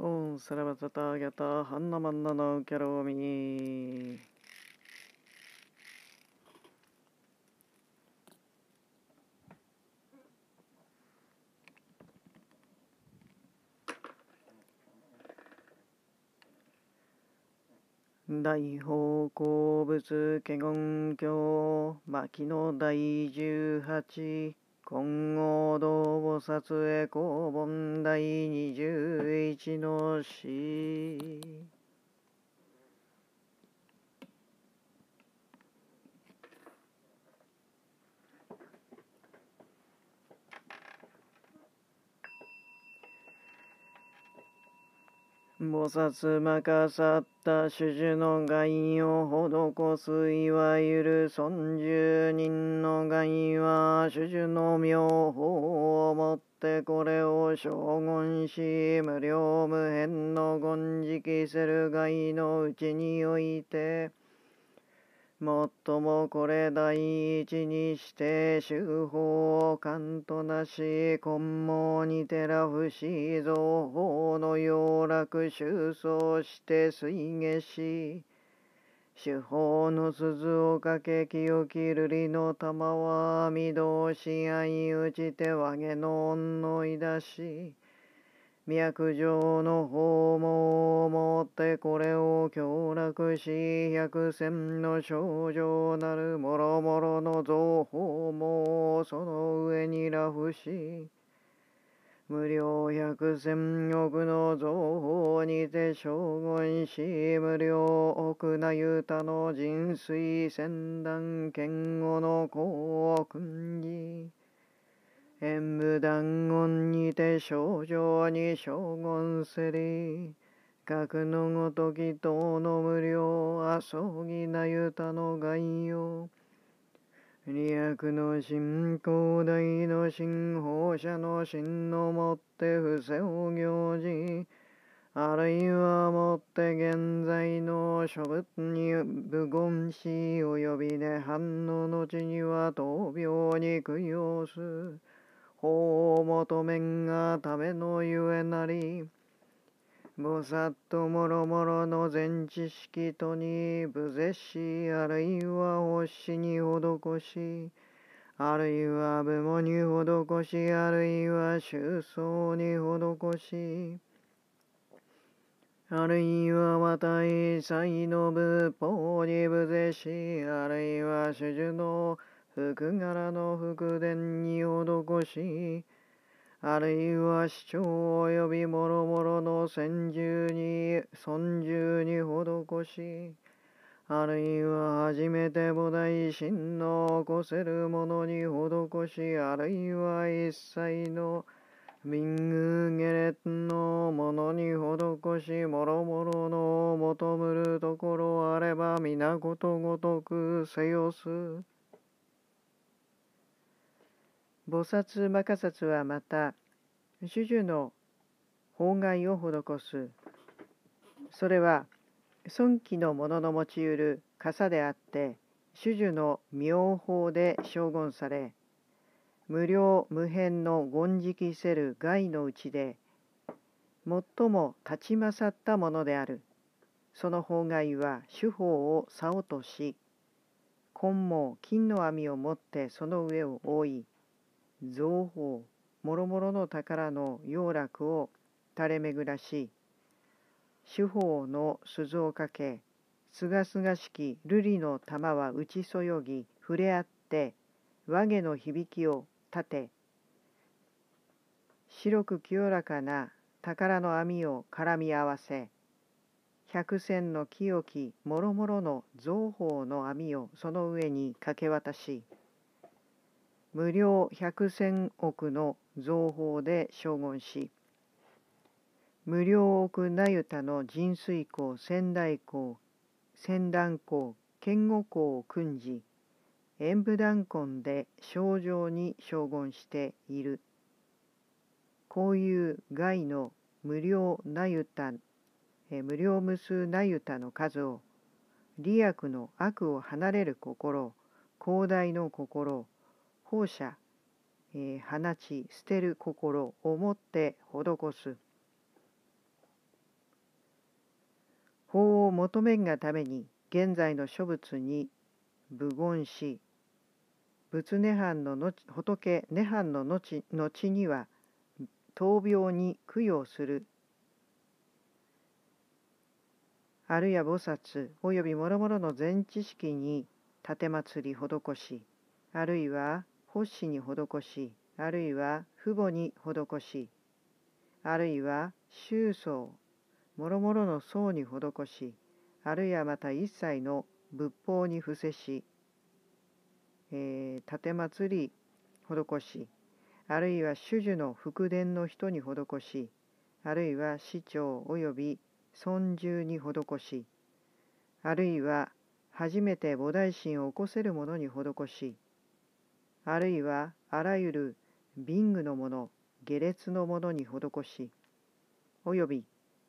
オンサラバタタギャタハンナマンナのキャロミー大方向物華厳経牧野第十八金剛道菩薩へ公文第21の詩。菩薩任さった主樹の害を施すいわゆる尊重人の害は主樹の妙法をもってこれを証言し無量無辺の言じきせる害のうちにおいてもっともこれ第一にして修法勘となし根毛に寺ら不造法の要楽収葬して水下し手法の鈴をかけ清きるりの玉は御堂し合い打ち手和げの恩のいだし脈上の方ももってこれを強楽し百戦の症状なるもろもろの造法もその上にラフし無料百千億の造法にて将軍し無料奥なゆたの人水千断剣後の公君に演武断言にて症状に将言せり。格のごとき等の無料、あそぎなゆたの概要。利悪の信仰大の信奉者の信のもって不正行事。あるいはもって現在の諸物に無言し、及びで反応の地には闘病に供養す。法を求めんがためのゆえなり、菩薩ともろもろの全知識とに無ぜし、あるいは星に施し、あるいは部門に施し、あるいはそうに施し、あるいはたさいの仏法に無ぜし、あるいは主樹の福柄の福殿に施し、あるいは主張及び諸々の先住に、尊重に施し、あるいは初めて菩提心の起こせる者に施し、あるいは一切の民偶下列のものに施し、もろもろの求むるところあれば、皆ことごとくせよす。菩薩摩訶薩はまた種々の法外を施すそれは尊貴の者の持ちうる傘であって種々の妙法で称言され無量無辺の権色せる害のうちで最も立ち勝ったものであるその法外は手法を竿とし根毛金の網を持ってその上を覆い造法もろもろの宝の要楽を垂れ巡らし手法の鈴をかけすがすがしき瑠璃の玉は打ちそよぎ触れ合って和毛の響きを立て白く清らかな宝の網を絡み合わせ百戦の清きもろもろの造法の網をその上にかけ渡し無料百千億の造法で称言し無料億那由他の神水港仙台港仙壇港剣護港を訓示演武弾根で症状に称言しているこういう害の無料那由他無料無数那由他の数を利益の悪を離れる心広大の心放射、えー、放ち捨てる心をもって施す法を求めんがために現在の諸仏に無言し仏涅槃の後仏涅槃の後後には闘病に供養するあるいは菩薩および諸々の全知識に奉り施しあるいは骨子に施し、あるいは父母に施し、あるいは宗僧、もろもろの僧に施し、あるいはまた一切の仏法に伏せし、えー、祭り施し、あるいは主樹の福伝の人に施し、あるいは市長及び尊重に施し、あるいは初めて菩提心を起こせる者に施し、あるいはあらゆるビングのもの、下劣のものに施し、および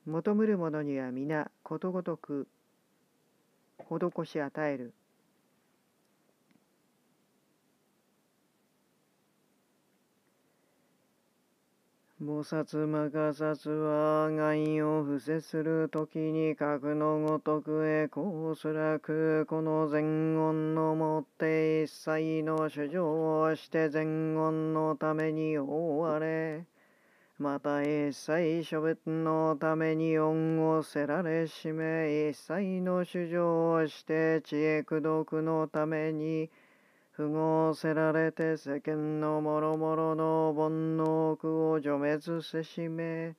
求むるものには皆ことごとく施し与える。菩薩摩诃薩は害を伏せする時に格のごとくへこうすらくこの前音のもって一切の主張をして前音のために覆われまた一切諸仏のために恩をせられしめ一切の主張をして知恵苦毒のために不合せられて世間のもろもろの煩悩苦を除滅せしめ、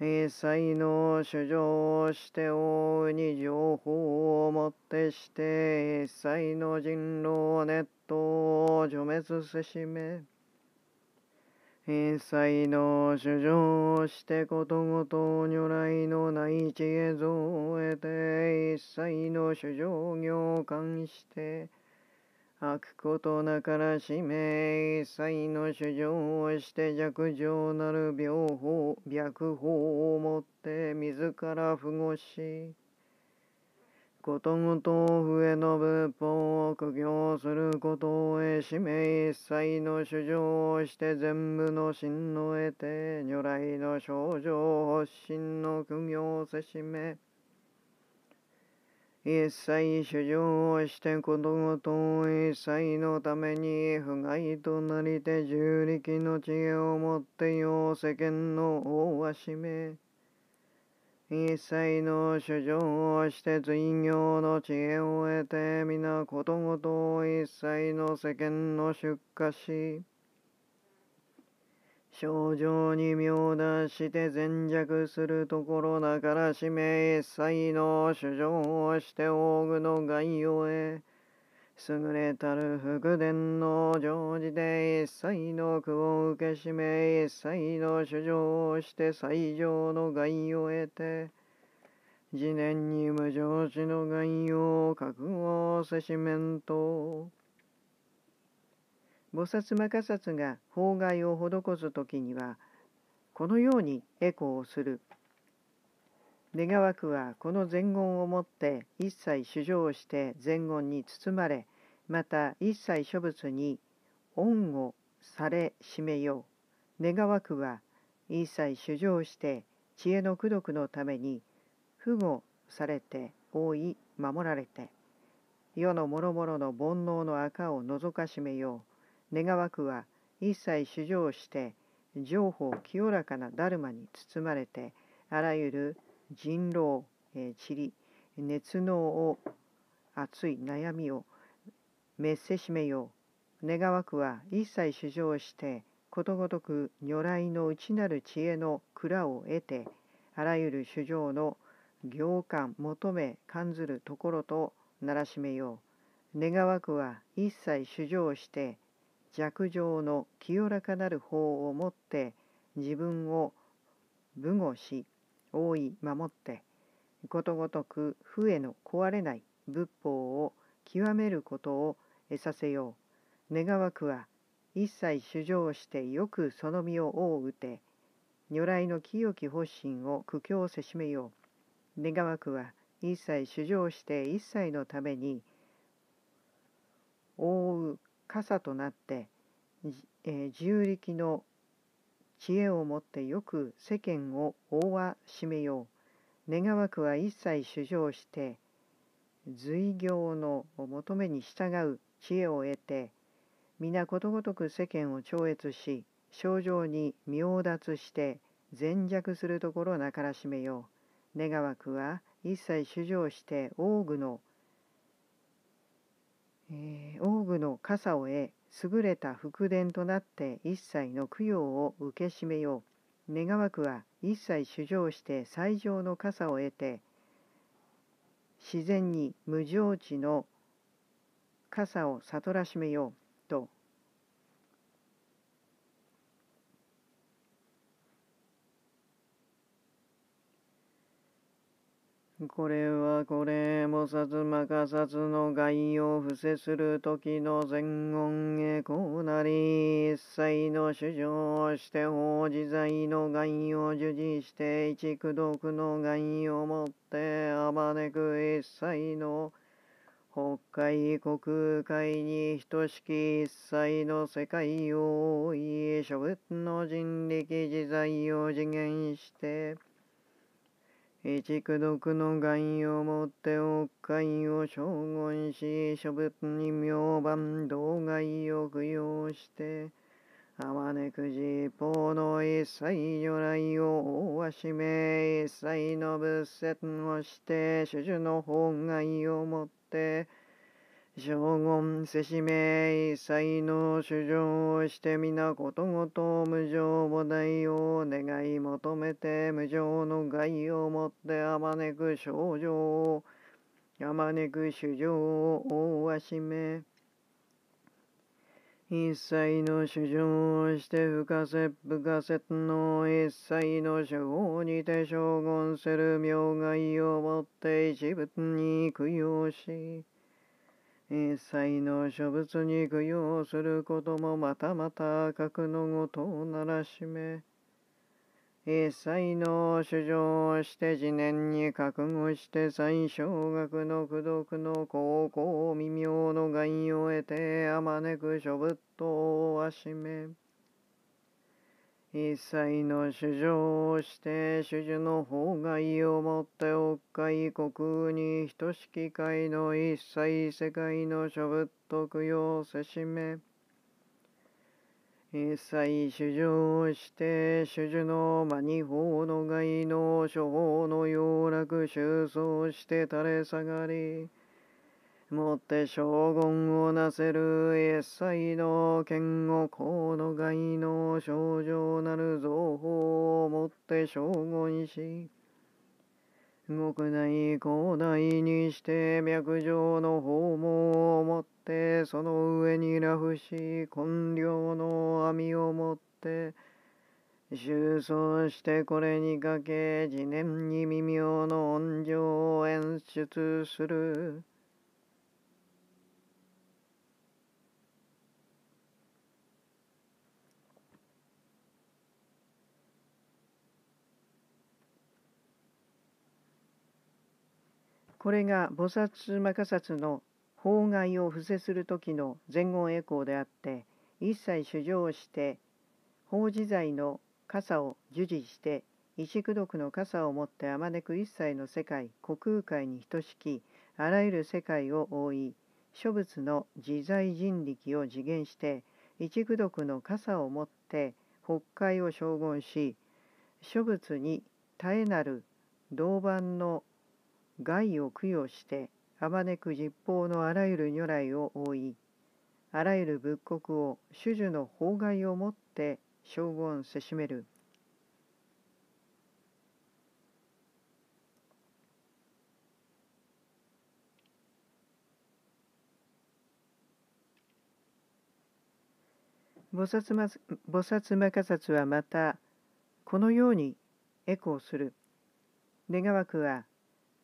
一切の主情をして大いに情報をもってして、一切の人狼ネットを除滅せしめ、一切の主情をしてことごと如来の内地へ増えて、一切の主情行を関して、悪ことなからしめ、切の主情をして弱情なる病法、白法をもって自ら不護し、ことごと笛の仏法を苦行することを得しめ、一切の主情をして全部の真の得て、如来の症状発信の苦行せしめ、一切主情をしてことごと一切のために不害となりて十力の知恵を持ってよ世間の王はしめ一切の主情をして随行の知恵を得て皆ことごと一切の世間の出荷し症状に妙出して全弱するところだから使命一切の主張をして大具の概要へ優れたる福伝の常時で一切の苦を受け使命一切の主張をして最上の害を得て次年に無常死の概要を覚悟せしめんと。菩薩摩訶薩が法外を施す時にはこのようにエコーをする。願わくはこの前言をもって一切主情して前言に包まれまた一切諸物に恩をされしめよう。願わくは一切主情して知恵の功徳のために不護されて覆い守られて世の諸々の煩悩の赤を覗かしめよう。願わくは一切主情して情報清らかなダルマに包まれてあらゆる人狼、え塵熱能を熱い悩みをめっせしめよう願わくは一切主情してことごとく如来の内なる知恵の蔵を得てあらゆる主情の行間求め感ずるところとならしめよう願わくは一切主情して弱情の清らかなる法をもって自分を武護し覆い守ってことごとく不への壊れない仏法を極めることを得させよう願わくは一切主張してよくその身を覆うて如来の清き発心を苦境せしめよう願わくは一切主張して一切のために覆う傘となって、えー、自力の知恵をもってよく世間を覆わしめよう願わくは一切主張して随行の求めに従う知恵を得て皆ことごとく世間を超越し症状にを奪して善弱するところなからしめよう願わくは一切主張して王具のえー、王の傘を得優れた福伝となって一切の供養を受けしめよう願わくは一切主上して最上の傘を得て自然に無常地の傘を悟らしめようとこれはこれ菩薩摩か薩の害を伏せする時の前言へこうなり一切の主張をして法自在の害を受持して一苦毒の害をもってあまねく一切の北海国海に等しき一切の世界を覆い諸仏の人力自在を次元して一苦毒の害をもって億いを称言し、諸仏に明晩道害を供養して、あまねくじ一方の一切如来を覆わしめ、一切の仏説をして、主樹の本害をもって、将軍せしめ一切の主張をして皆ことごと無常菩提を願い求めて無常の害をもってあまねく症状をあまねく主情を大わしめ一切の主張をして不可せ不可説の一切の主法にて将軍する妙害をもって一物に供養し一切の諸物に供養することもまたまた格のごとをならしめ一切の主情をして次年に覚悟して最小学の功徳の高校微妙の害を得てあまねく諸仏とをあしめ一切の主情をして主樹の法外をもっておっかい国に等しき界の一切世界の諸仏徳用せしめ一切主情をして主樹の間に法の外の諸法の要楽収葬して垂れ下がりもって将軍をなせる一切の剣を甲の害の症状なる造法をもって将軍し国内広大にして脈上の訪問をもってその上にラフし根領の網をもって収葬してこれにかけ次年に微妙の恩情を演出する。これが菩薩摩诃薩の法外を伏せする時の前言栄光であって一切主張をして法事罪の傘を授持して一功毒の傘を持ってあまねく一切の世界虚空界に等しきあらゆる世界を覆い諸仏の自在人力を次元して一功毒の傘を持って北海を将軍し諸仏に絶えなる銅板の害を供養してあまねく実法のあらゆる如来を覆いあらゆる仏国を種々の法外をもって将言せしめる。菩薩菩薩摩訶薩はまたこのようにエコーする。願わくは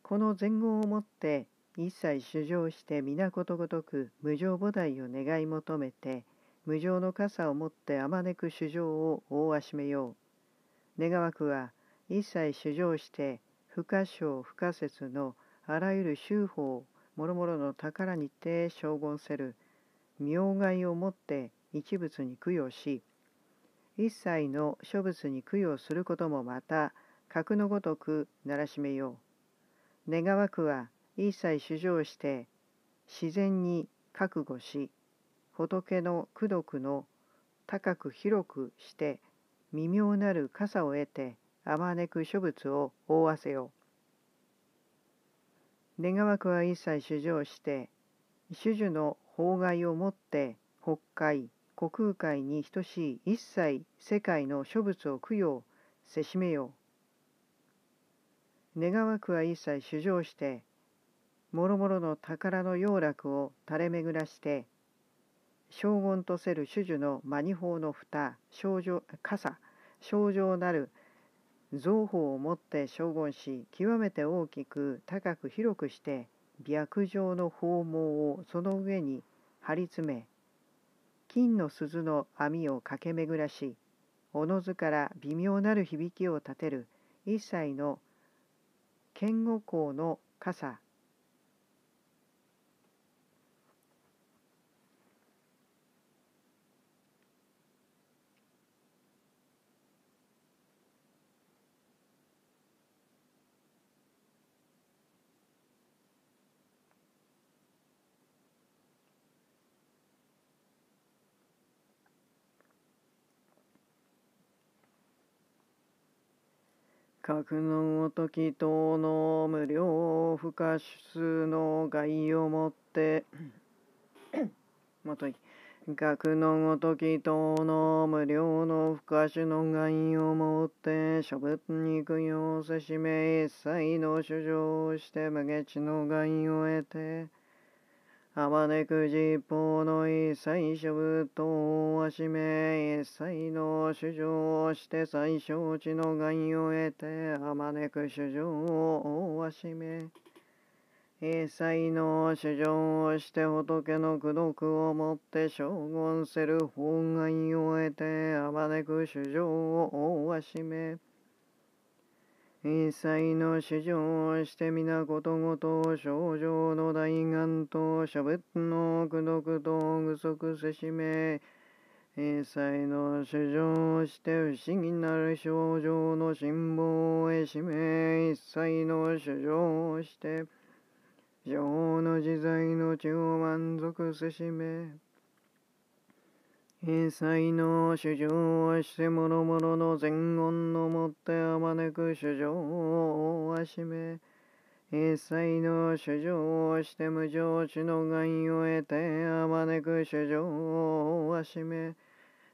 この前言をもって一切衆生して皆ことごとく無常菩提を願い求めて無常の傘を持ってあまねく衆生を大わしめよう。願わくは一切衆生して不可笑不可説のあらゆる宗法もろもろの宝にて称言せる妙害をもって一物に供養し一切の諸物に供養することもまた格のごとくならしめよう。願わくは一切主張して自然に覚悟し仏の功徳の高く広くして微妙なる傘を得てあまねく諸物を覆わせよう。願わくは一切主張して主樹の法外をもって北海虚空海に等しい一切世界の諸物を供養せしめよう。願わくは一切主張して、もろもろの宝の葉楽を垂れ巡らして、将軍とせる主樹の魔二法の蓋、少女傘、症状なる造法をもって荘厳し、極めて大きく高く広くして、白状の訪問をその上に張り詰め、金の鈴の網を駆け巡らし、おのずから微妙なる響きを立てる一切の堅固校の傘格納き等の無料不可出の害をもってもと い学のごとき等の無料の不可種の害をもって処分に供養せしめ一切の主張して無月の害を得てあまねくじっぽうのいさいしょぶとおわしめいさいのしゅじょうをしてさいしょうちのがんをえてあまねくしゅじょうをおわしめいさいのしゅじょうをしてほとけのくどくをもってしょうごんせるほうがんをえてあまねくしゅじょうをおわしめ。一切の主情をして皆ことごと症状の大願と諸仏の苦毒とそ足せしめ一切の主情をして不思議なる症状の辛抱をしめ一切の主情をして情の自在の地を満足せしめ返才の主情はして諸々の前言のもってあまねく主情をあしめ、返才の主情をして無常地の害を得てあまねく主情をあしめ、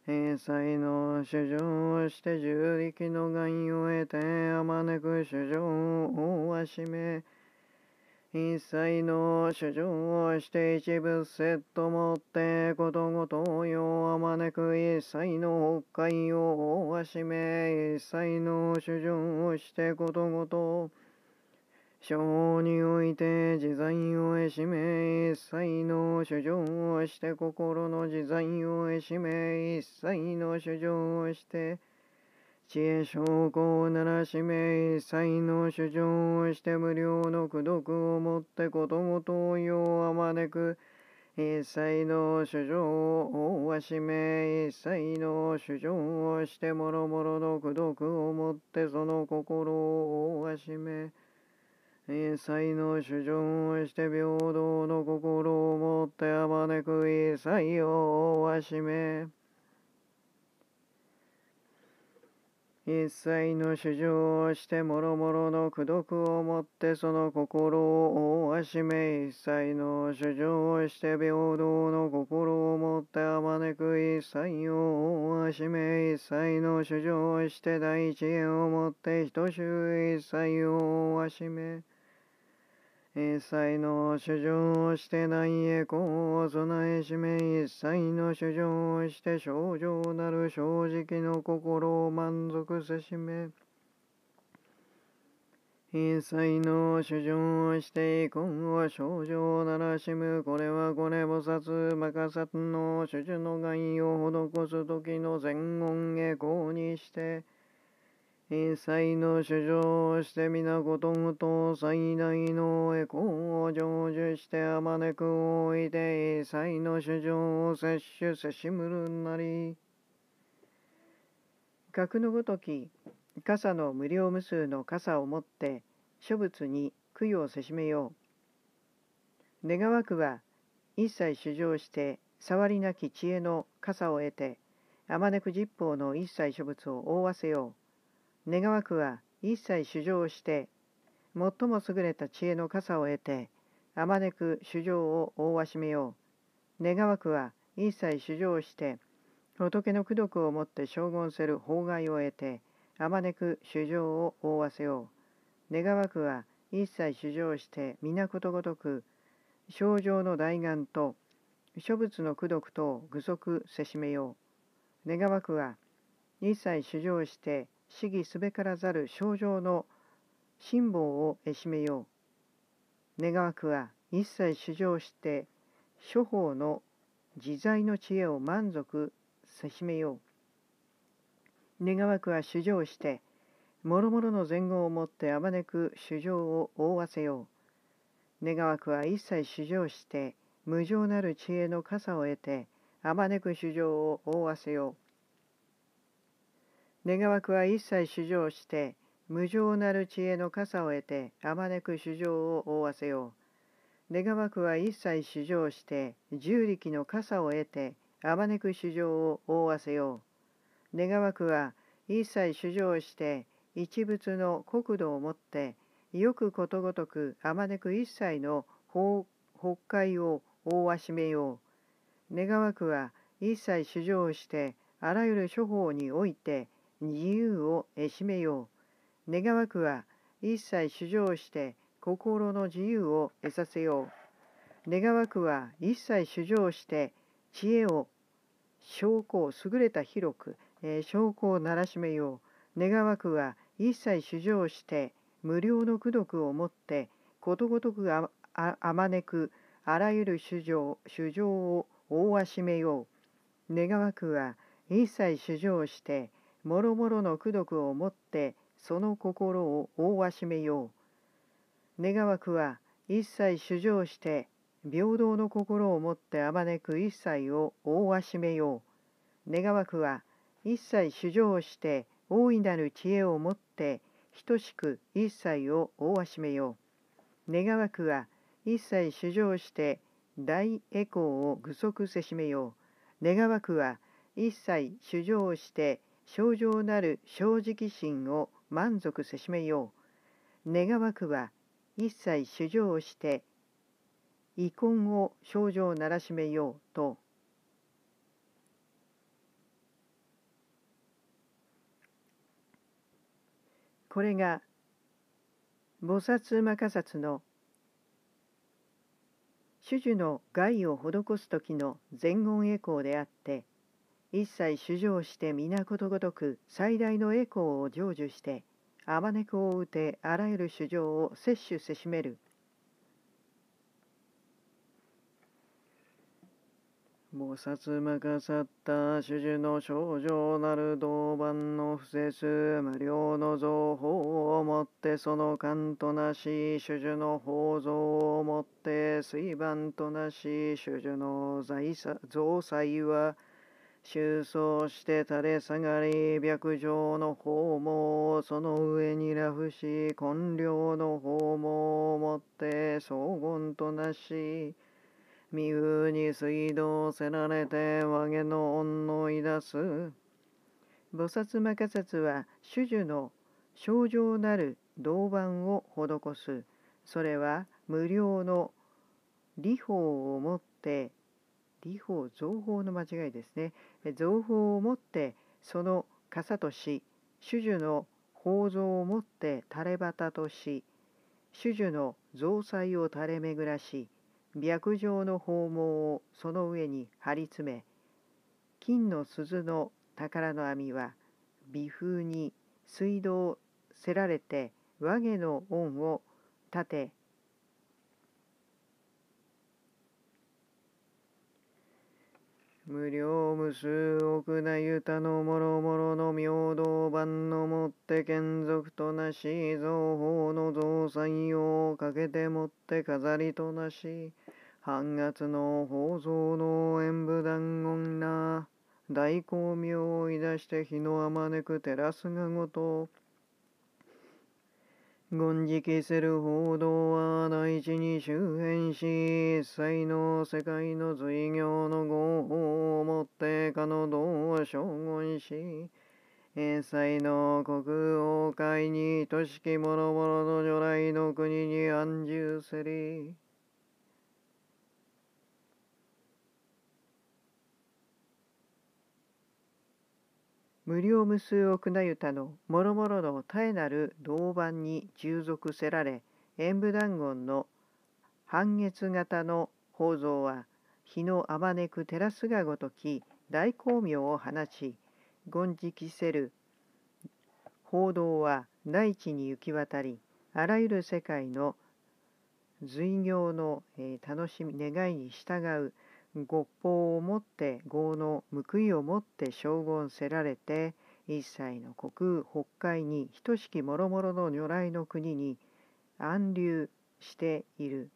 返才の主情をして重力の害を得てあまねく主情をあしめ、一切の主張をして一物ットもってことごとをよあまねく一切の北海をわしめ一切の主張をしてことごと小において自在をえしめ一切の主張をして心の自在をえしめ一切の主張をして一へ証拠を鳴らしめ一切の主張をして無料の苦毒をもってことごとをよあまねく一切の主張を負わしめ一切の主張をしてもろもろの苦毒をもってその心を負わしめ一切の主張をして平等の心をもってあまねく一切を負わしめ一切の主情をしてもろもろの苦毒をもってその心を覆わしめ一切の主情をして平等の心をもってあまねく一切を覆わしめ一切の主情をして第一円をもって等しい一切を覆わしめ一切の主情をして大栄光を備えしめ一切の主情をして症状なる正直の心を満足せしめ一切の主情をして今後症状ならしむこれはこれ菩薩任さんの主樹の害を施す時の前言下校にして一切の主張をして皆ことごと最大の栄光を成就してあまねくおいて一切の主張を摂取せしむるなり格のごとき傘の無料無数の傘を持って諸仏に供養せしめよう願わくは一切主張して触りなき知恵の傘を得てあまねく十方の一切諸仏を覆わせよう願わくは一切主情して最も優れた知恵の傘を得てあまねく主情を覆わしめよう願わくは一切主情して仏の功徳をもって将軍せる法外を得てあまねく主情を覆わせよう願わくは一切主情して皆ことごとく症状の大願と諸仏の功徳と具足せしめよう願わくは一切主情して主義すべからざる症状の辛抱をえしめよう。願わくは一切主張して諸法の自在の知恵を満足せしめよう。願わくは主張してもろもろの前後をもってあまねく主情を覆わせよう。願わくは一切主情して無常なる知恵の傘を得てあまねく主情を覆わせよう。願わくは一切主情して、無常なる知恵の傘を得て、あまねく主情を覆わせよう。願わくは一切主情して、十力の傘を得て、あまねく主情を覆わせよう。願わくは一切主情して、一物の国土をもって、よくことごとくあまねく一切の北海を覆わしめよう。願わくは一切主情して、あらゆる処方において、自由をえしめよう。願わくは一切主張して心の自由を得させよう。願わくは一切主張して知恵を証拠を優れた広く、えー、証拠をならしめよう。願わくは一切主張して無料の功徳をもってことごとくあまねくあらゆる主情主情を大わしめよう。願わくは一切主情してもろもろの功徳をもってその心を大わしめよう。願わくは一切主張して平等の心をもってあまねく一切を大わしめよう。願わくは一切主張して大いなる知恵をもって等しく一切を大わしめよう。願わくは一切主張して大栄光を具足せしめよう。願わくは一切主張して症状なる正直心を満足せしめよう。願わくは一切主情をして、遺恨を症状ならしめようと、これが菩薩摩诃薩の主樹の害を施す時の前言栄光であって一切主上して皆ことごとく最大の栄光を成就してあまねくを打てあらゆる主上を摂取せしめる菩薩むかさった主樹の症状なる銅板の布せす無量の造法をもってその勘となし主樹の法蔵をもって水盤となし主樹の財造祭は収葬して垂れ下がり、白状の方も、その上にラフし、根領の方も持って、荘厳となし、身風に水道せられて、和げの恩のいだす。菩薩摩訶薩は、主樹の症状なる銅板を施す。それは、無料の理法をもって、理法造法の間違いですね造法をもってその傘とし主樹の宝蔵をもって垂れ旗とし主樹の造祭を垂れ巡らし白状の訪問をその上に張り詰め金の鈴の宝の網は微風に水道せられて和毛の恩を立て無料無数億なゆのもろもろの明道版のもって剣俗となし造法の造作をかけてもって飾りとなし半月の宝蔵の演武団な大光明をい出して日のあまねく照らすがごと事記せる報道は大地に周辺し、一切の世界の随行の合法をもってかの道を称言し、一切の国王会に等しき諸々の如来の国に安住せり。無料無数をなゆたのもろもろの絶えなる銅板に従属せられ演武団言の半月型の宝蔵は日のあまねく照らすがごとき大光明を放ち権じきせる報道は大地に行き渡りあらゆる世界の随行の、楽しみ願いに従う五法をもって業の報いをもって将軍せられて一切の国北海に等しき諸々の如来の国に安流している。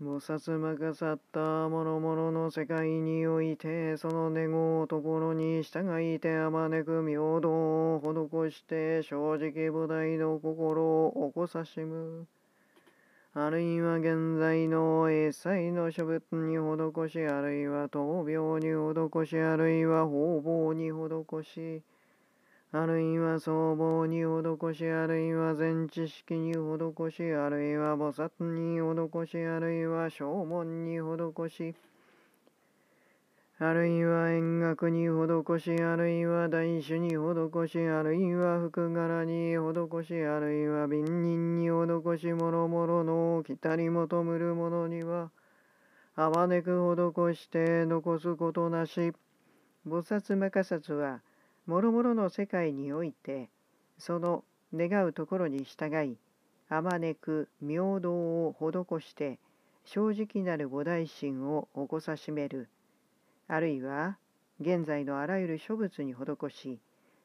菩薩まかさった諸々の世界においてその願うところに従いてあまねく妙道を施して正直菩提の心を起こさしむ。あるいは現在の英才の諸物に施し、あるいは闘病に施し、あるいは方々に施し、あるいは僧帽に施し、あるいは全知識に施し、あるいは菩薩に施し、あるいは正門に施し、あるいは円楽に施し、あるいは大種に施し、あるいは福柄に施し、あるいは敏人に施し、もろもろの来たり求むる者には、あわねく施して残すことなし。菩薩摩薩は、もろもろの世界において、その願うところに従い、あまねく明道を施して、正直なる菩提心を起こさしめる。あるいは現在のあらゆる諸物に施し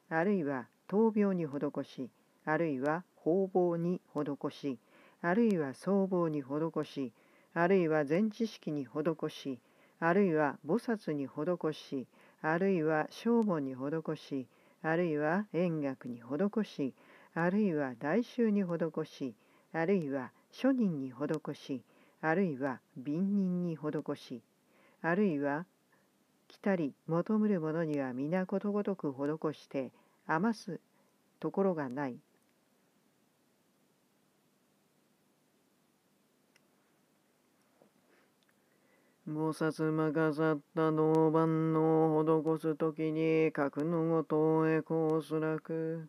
あるいは闘病に施しあるいは方望に施しあるいは僧帽に施しあるいは全知識に施しあるいは菩薩に施しあるいは正門に施しあるいは円楽に施しあるいは大衆に施しあるいは諸人に施しあるいは貧人に施しあるいは来たり求むる者には皆ことごとく施して余すところがない。菩薩任がった銅板の施す時に格のごとへこうすらく。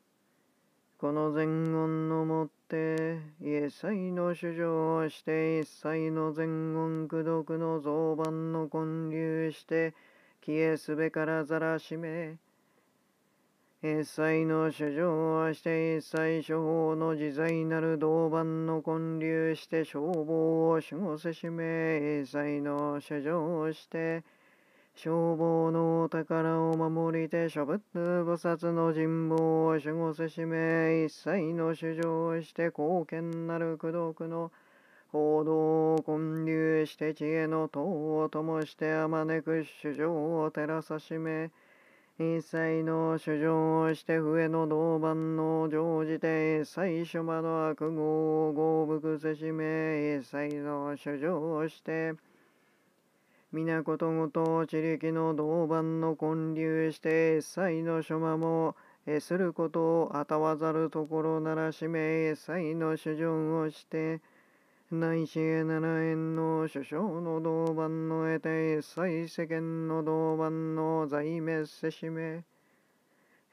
この前言のもって一切の主張をして一切の前言功読の造版の建立して消えすべからざらしめ一切の主情はして一切処方の自在なる銅板の建立して消防を守護せしめ一切の主情をして消防のお宝を守りて諸仏菩薩の人望を守護せしめ一切の主情をして貢献なる功徳の報道を混流して知恵の塔を灯してあまねく主情を照らさしめ、一切の主情をして笛の銅板の乗じて一切諸魔の悪号を合伏せしめ、一切の主情をして、皆ことごと地力の銅板の混流して一切の諸魔も、することをあたわざるところならしめ、一切の主情をして、内視へ七円の首相の同番の得て一切世間の同番の罪滅せしめ。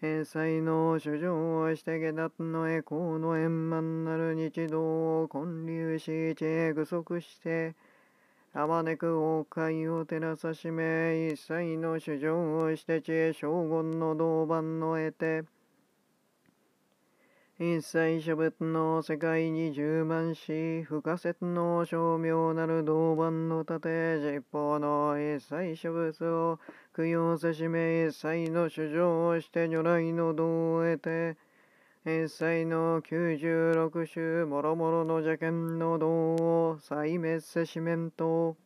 返済の主情をして下脱の栄光の円満なる日道を建立し一へ具足して、あまねく王海を照らさしめ、一切の主情をして知恵将軍の同番の得て、一切諸仏の世界に充満し、不可説の称名なる銅板の盾、実方の一切諸仏を供養せしめ一切の主情をして如来の道を得て、一切の九十六種もろもろの邪剣の道を再滅せしめんと、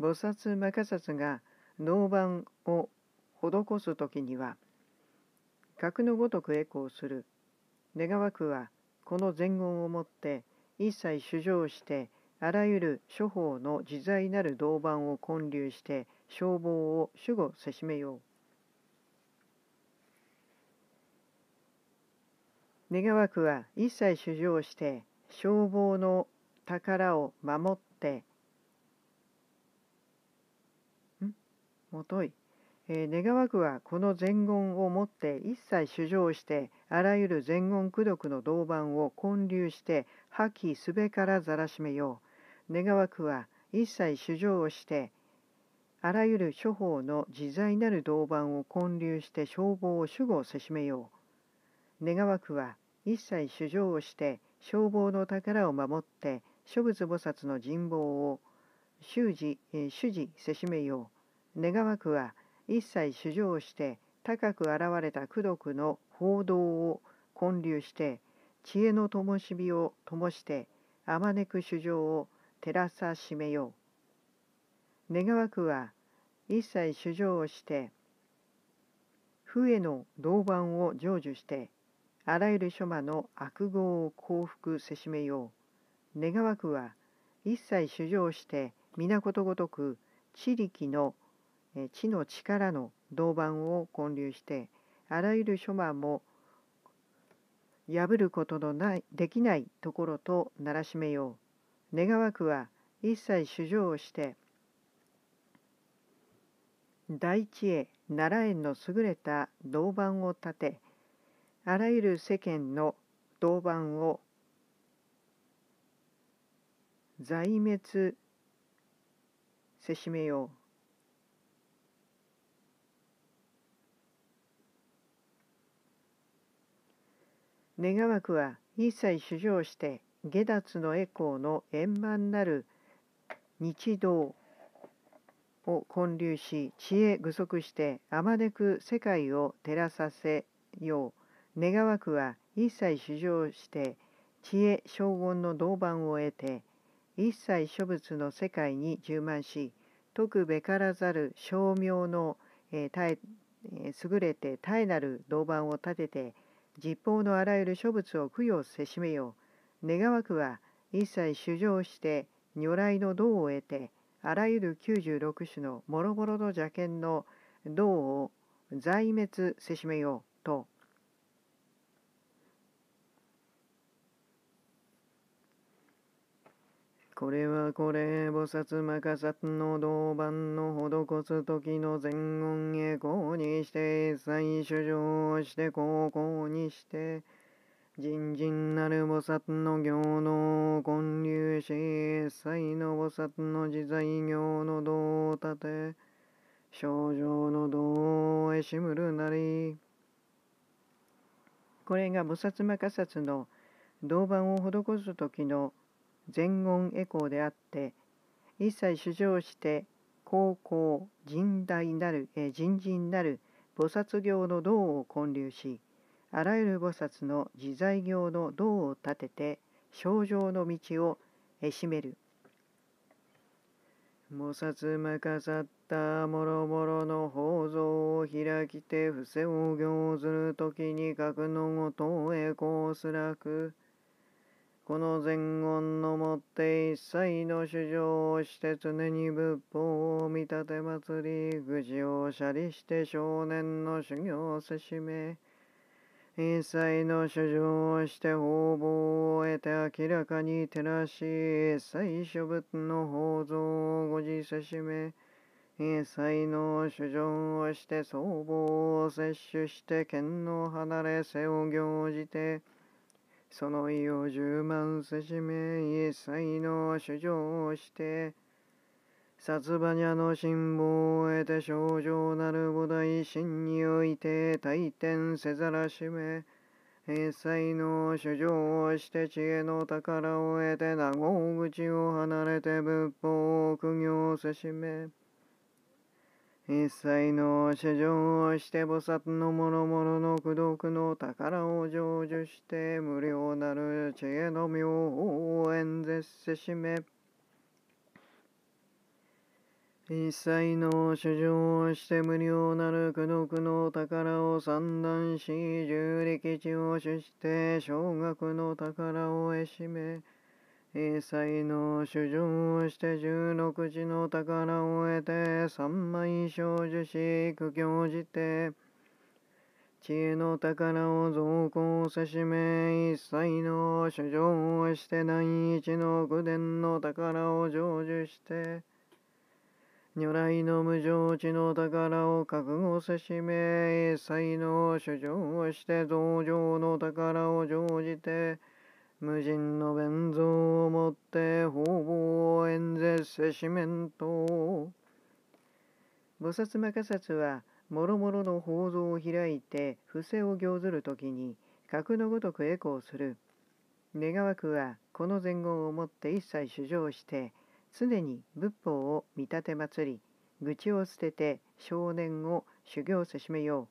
菩薩摩薩が銅板を施す時には、格のごとくコ光する。願わくはこの前言をもって一切主張してあらゆる諸法の自在なる銅板を建立して消防を守護せしめよう。願わくは一切主張して消防の宝を守ってんもといえー、願わくはこの前言をもって一切主張してあらゆる前言功読の銅板を建立して破棄すべからざらしめよう願わくは一切主張をしてあらゆる諸法の自在なる銅板を建立して消防を守護せしめよう願わくは一切主張をして消防の宝を守って諸仏菩薩の人望を修持、えー、主せしめよう願わくは一切主張して高く現れた功徳の報道を建立して知恵の灯火を灯してあまねく主情を照らさしめよう。願わくは一切主情をして不への銅板を成就してあらゆる諸魔の悪業を降伏せしめよう。願わくは一切主情して皆ことごとく地力の地の力の銅板を建立してあらゆる諸魔も破ることのないできないところとならしめよう。願わくは一切主情をして大地へ奈良園の優れた銅板を立てあらゆる世間の銅板を財滅せしめよう。願わくは一切主張して下脱の栄光の円満なる日道を建立し知恵具足してあまねく世界を照らさせよう願わくは一切主張して知恵荘厳の銅板を得て一切諸物の世界に充満しくべからざる称名の、えー、えー、優れて大なる銅板を立てて実法のあらゆる諸物を供養せしめよう。願わくは一切主上して如来の道を得てあらゆる九十六種のもろもろの邪剣の道を在滅せしめようとこれはこれ、菩薩摩さ薩の銅板の施す時の前へこうにして、最切上して高校にして、人人なる菩薩の行の建立し、最切の菩薩の自在行の道を立て、症状の道へしむるなり。これが菩薩摩さ薩の銅板を施す時の全言エコーであって一切主張して高校甚大なる人人なる菩薩行の道を建立しあらゆる菩薩の自在行の道を立てて賞状の道を占める菩薩任かさったもろもろの宝蔵を開きて伏せを行ずる時に格のごとへこうすらくこの前言のもって一切の主情をして常に仏法を見立て祭り、愚痴を舎利して少年の修行をせしめ、一切の主情をして方々を得て明らかに照らし、一切諸仏の法蔵をご自せしめ、一切の主情をして僧帽を摂取して剣の離れ背を行じて、その意を十万せしめ一切の主張して殺馬屋の辛抱を得て症状なる五大神において退転せざらしめ一切の主張をして知恵の宝を得て名号口を離れて仏法を苦行せしめ一切の社上をして菩薩の諸々の功徳の宝を成就して無料なる知恵の妙を演説せしめ一切の主情をして無料なる功徳の宝を散段し十力地を主して小学の宝を得しめ英才の主情をして十六地の宝を得て三枚生寿し苦行じて知恵の宝を増厚せしめ一切の主情をして何一の愚伝の宝を成就して如来の無常地の宝を覚悟せしめ一切の主情をして増上の宝を成就して無人の弁蔵をもって方々を演説せしめんと菩薩摩訶薩はもろもろの宝蔵を開いて不正を行ずる時に格のごとくエコーする願わくはこの前言をもって一切主張して常に仏法を見立て祭り愚痴を捨てて少年を修行せしめよ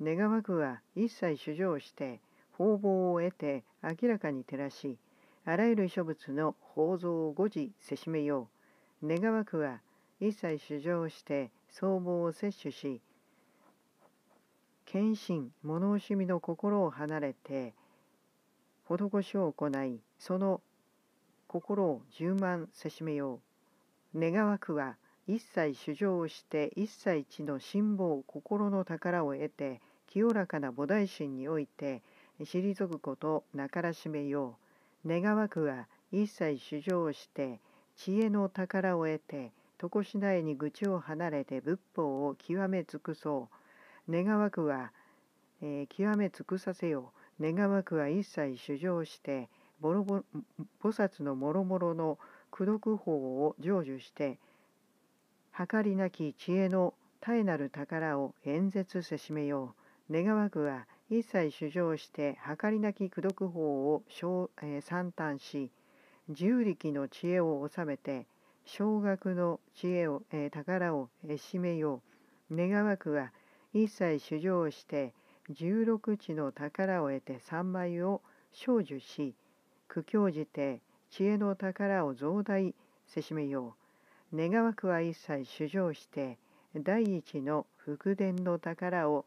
う願わくは一切主張して方々を得て明らかに照らしあらゆる諸物の宝蔵を誤時せしめよう願わくは一切主張して僧帽を摂取し謙信物惜しみの心を離れて施しを行いその心を充満せしめよう願わくは一切主張をして一切地の辛抱心の宝を得て清らかな菩提心において退くことなからしめよう願わくは一切主張をして知恵の宝を得て床次いに愚痴を離れて仏法を極め尽くそう願わくは、えー、極め尽くさせよう願わくは一切主張してボロボロ菩薩のもろもろの功徳法を成就して計りなき知恵の絶えなる宝を演説せしめよう願わくは一切主張して計りなき功徳法を、えー、端し十力の知恵を収めて小額の知恵を、えー、宝をしめよう願わくは一切主張して十六地の宝を得て三枚を成就し苦境じて知恵の宝を増大せしめよう願わくは一切主張して第一の福伝の宝を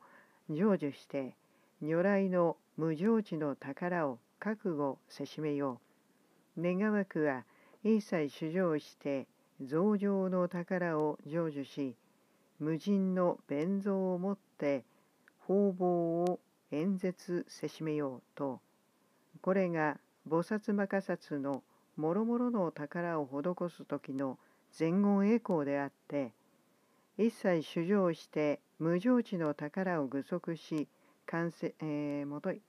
成就して如来の無常地の宝を覚悟せしめよう。願わくは一切主上して増上の宝を成就し、無人の弁蔵をもって方々を演説せしめようと、これが菩薩摩化薩のもろもろの宝を施す時の全言栄光であって、一切主上して無常地の宝を具足し、完成、えー、もとい。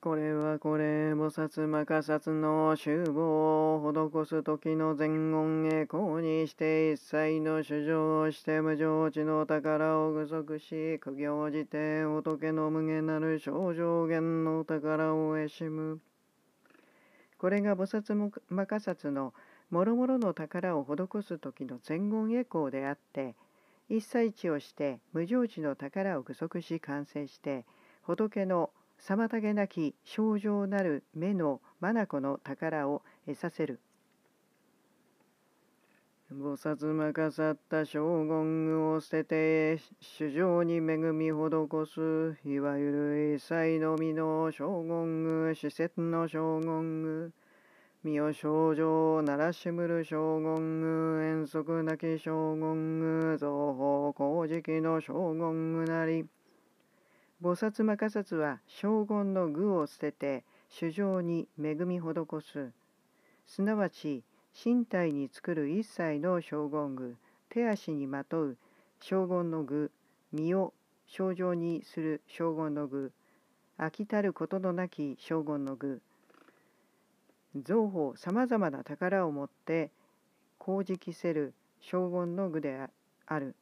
これはこれ、菩薩摩诃薩の修合を施す時の前音こうにして一切の主情をして無常地の宝を具足し、苦行して仏の無限なる少上源の宝を得しむ。これが菩薩摩诃薩のもろもろの宝を施す時の前言栄光であって一切地をして無常地の宝を具足し完成して仏の妨げなき症状なる目の眼の宝を得させる。菩薩まかさった将軍を捨てて、主上に恵み施す、いわゆる一切のみの将軍、施設の将軍。身を症状ならしむる将軍具遠足なき将軍具造法工事記の将軍具なり菩薩摩訶薩は将軍の具を捨てて主上に恵み施すすなわち身体に作る一切の将軍具手足にまとう将軍の具身を症状にする将軍の具飽きたることのなき将軍の具造法さまざまな宝を持って工事着せる荘厳の具である。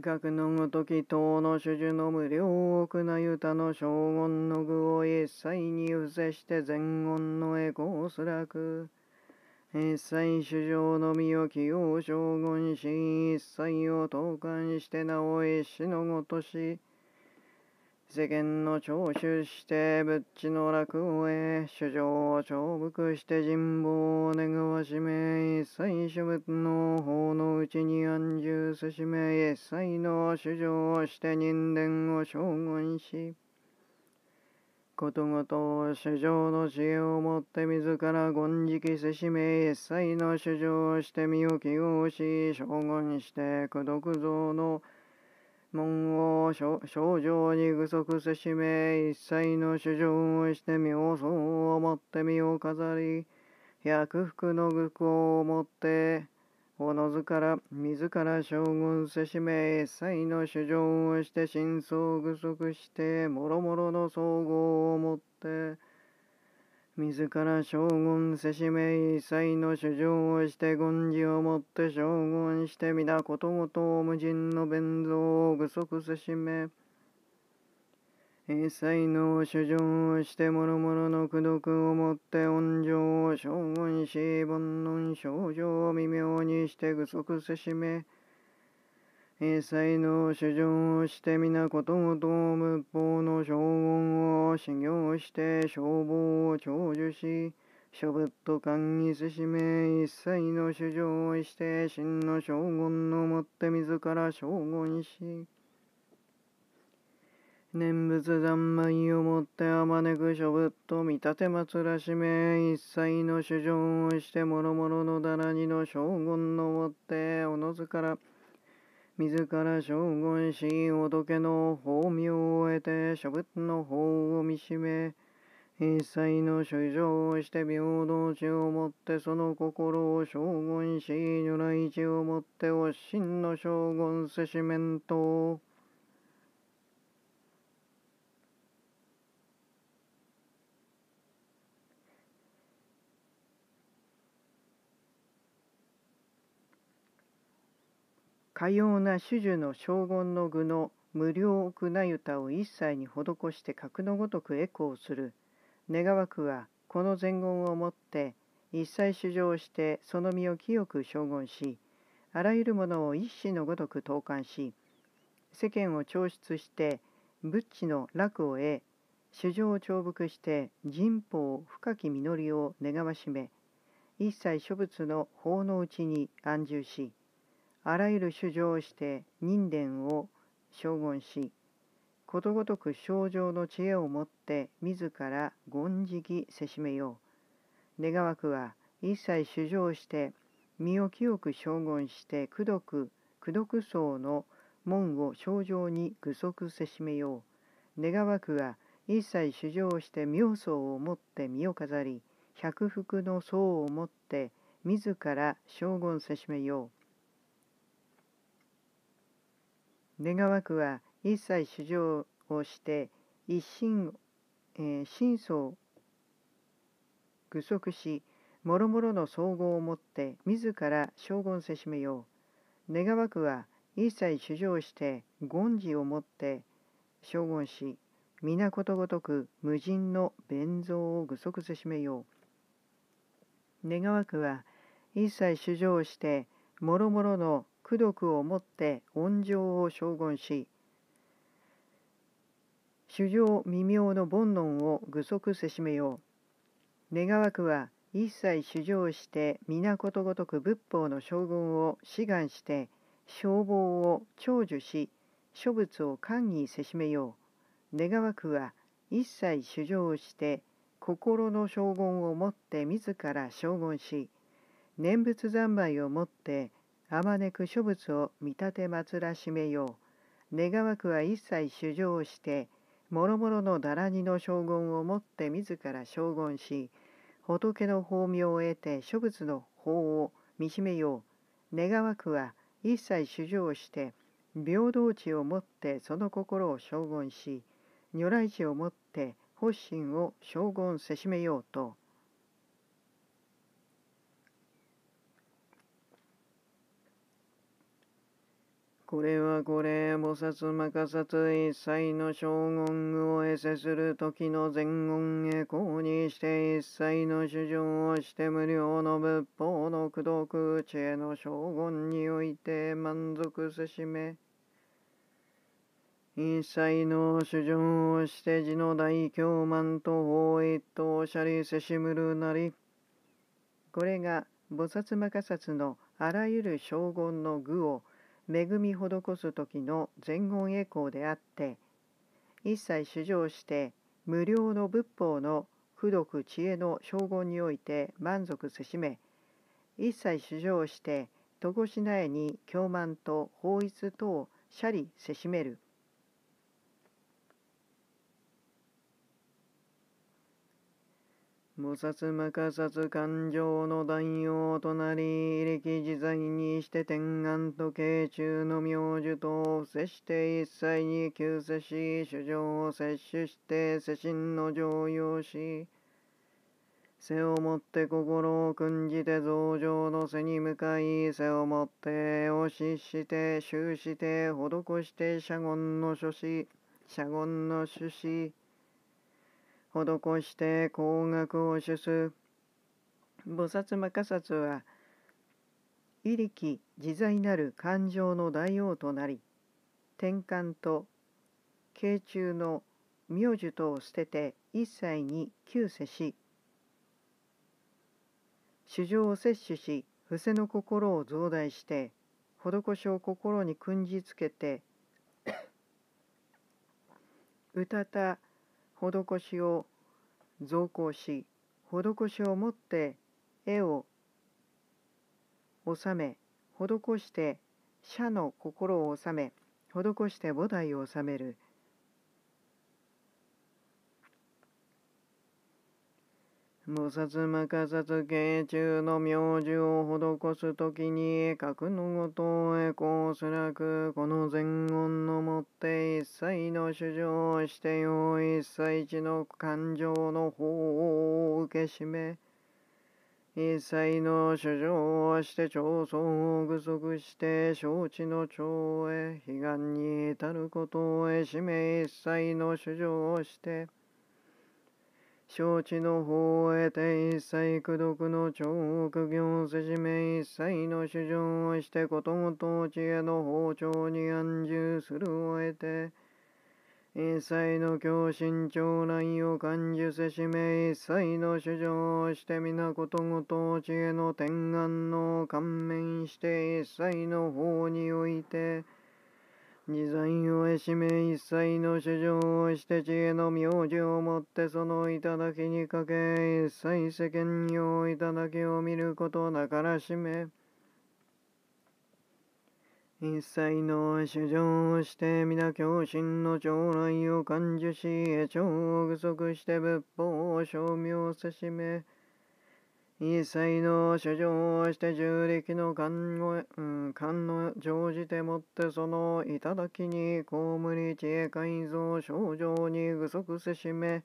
学のごとき党の主樹の無量奥なゆたの荘厳の具を一切に伏せして前言の栄光すらく。一切主上の身を清を将軍し、一切を投函してなお一死のごとし、世間の聴取して仏地の楽をえ、主情を重複して人望を願わしめ一切諸仏の法のうちに安住すしめ一切の主情をして人間を称言しことごと主情の知恵をもって自ら権じせしめ一切の主情をして身を起用し称言して功徳像の文王症状に具足せしめ一切の主張をしてみようそうをもって身を飾り百福の具行をもっておのずから自ら将軍せしめ一切の主張をして真相具足してもろもろの総合をもって自ら将軍せしめ一切の主張をして軍事をもって将軍してみたことごとを無人の弁蔵を愚足せしめ一切の主張をして諸々の功徳をもって恩情を将軍し煩悩症状を微妙にして愚足せしめ一切の主情をして皆ことごと仏法の正軍を修行して消防を長寿し諸仏と勘にすしめ一切の主情をして真の将軍のもって自ら将軍し念仏三昧をもってあまねく諸仏と見立て祭らしめ一切の主情をして諸々のだらにの将軍のもっておのずから自ら将軍し仏の法名を得て諸仏の法を見しめ一切の主情をして平等地をもってその心を将軍し如来地をもってお真の将軍せしめんと。かような種々の荘厳の具の無料奥なゆたを一切に施して格のごとくエコーする。願わくはこの前言をもって一切主張してその身を清く称言しあらゆるものを一子のごとく投函し世間を調出して仏知の楽を得主情を重複して人法深き実りを願わしめ一切諸仏の法のうちに安住しあらゆる主情をして人間を称言しことごとく症状の知恵をもって自ら権じきせしめよう願わくは一切主情して身を清く将軍して功徳功徳層の門を症状に具足せしめよう願わくは一切主情して妙相をもって身を飾り百福の僧をもって自ら将軍せしめよう願わくは一切主張をして一心、えー、心相具足しもろもろの総合をもって自ら将軍せしめよう願わくは一切主張して権事をもって将軍し皆ことごとく無人の弁蔵を具足せしめよう願わくは一切主張してもろもろの功徳をもって恩情を称言し衆生未明の煩悩を具足せしめよう願わくは一切衆生して皆ことごとく仏法の将軍を志願して消防を長寿し諸仏を官にせしめよう願わくは一切衆生して心の将軍をもって自ら将軍し念仏三昧をもってあまねく諸仏を見立てまらしめよう願わくは一切主張してもろもろのだらにの将軍をもって自ら将軍し仏の法名を得て諸仏の法を見しめよう願わくは一切主張して平等地をもってその心を将軍し如来地をもって発心を将軍せしめようと。これはこれ、菩薩任さつ一切の将軍を衛せする時の前言へ光にして一切の主張をして無料の仏法の功徳知恵の将軍において満足せしめ。一切の主張をして地の大凶満と法一等しゃりせしむるなり。これが菩薩任さつのあらゆる将軍の具を恵み施す時の前言栄光であって一切主張して無料の仏法の功徳知恵の称号において満足せしめ一切主張して戸越苗に凶慢と法律等をゃりせしめる菩薩摩诃薩感情の断用となり、力自在にして天安と慶中の名樹と接して一切に急世し、主情を摂取して世心の常用し、背をもって心を訓じて増上の背に向かい、背をもって押しして、終して、施して、社言の書士、社言の趣旨、施して高額を主す菩薩摩诃薩は威力自在なる感情の大王となり転換と慶中の名樹とを捨てて一切に旧世し主情を摂取し伏せの心を増大して施しを心に訓じつけてうたた施しを造行し施しをもって絵を収め施して社の心を収め施して菩提を収める菩薩摩さ薩慶中の名字を施すときに、格のごとへこうすらく、この前音のもって一切の主張をしてよ、一切地の感情の方を受けしめ、一切の主張をして長層を具足して、承知の長へ、悲願に至ることへしめ、一切の主張をして、承知の方を得て一切苦毒の長苦行せじめ一切の主情をしてことごと知恵の包丁に安住するを得て一切の狂心長来を感受せしめ一切の主情をして皆ことごと知恵の天眼の感面して一切の方において自在をえしめ一切の主情をして知恵の名字をもってその頂きにかけ一切世間用頂きを見ることなからしめ一切の主情をして皆狂心の将来を感受し長を具足して仏法を証明せしめ一切の諸情をして重力の勘を、うん、勘の乗じてもってその頂に公務に知恵改造症状に具足せしめ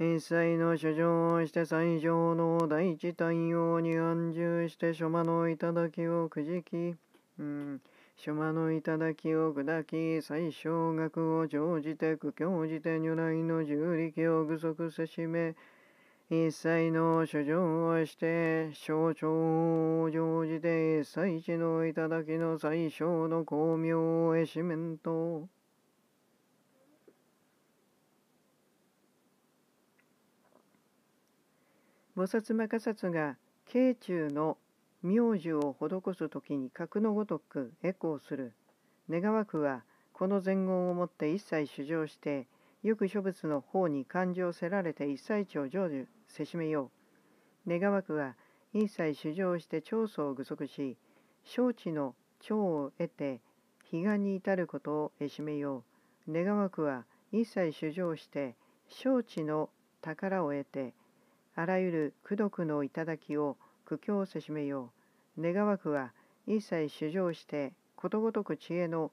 一切の諸情をして最上の大地太陽に安住して諸魔の頂をくじき、うん、諸魔の頂を砕き最小額を乗じて苦境じて如来の重力を具足せしめ一切の諸情をして、象徴を乗じて、最地の頂の最小の明をへしめんと。菩薩摩迦薩が慶中の名字を施す時に格のごとくエコーする願わくはこの前言をもって一切主張してよく諸仏の方に感情せられて一切地を成就せしめよう。願わくは一切主張して長祖を具足し、招致の長を得て、彼岸に至ることをえしめよう。願わくは一切主張して、招致の宝を得て、あらゆる功徳の頂を苦境せしめよう。願わくは一切主張して、ことごとく知恵の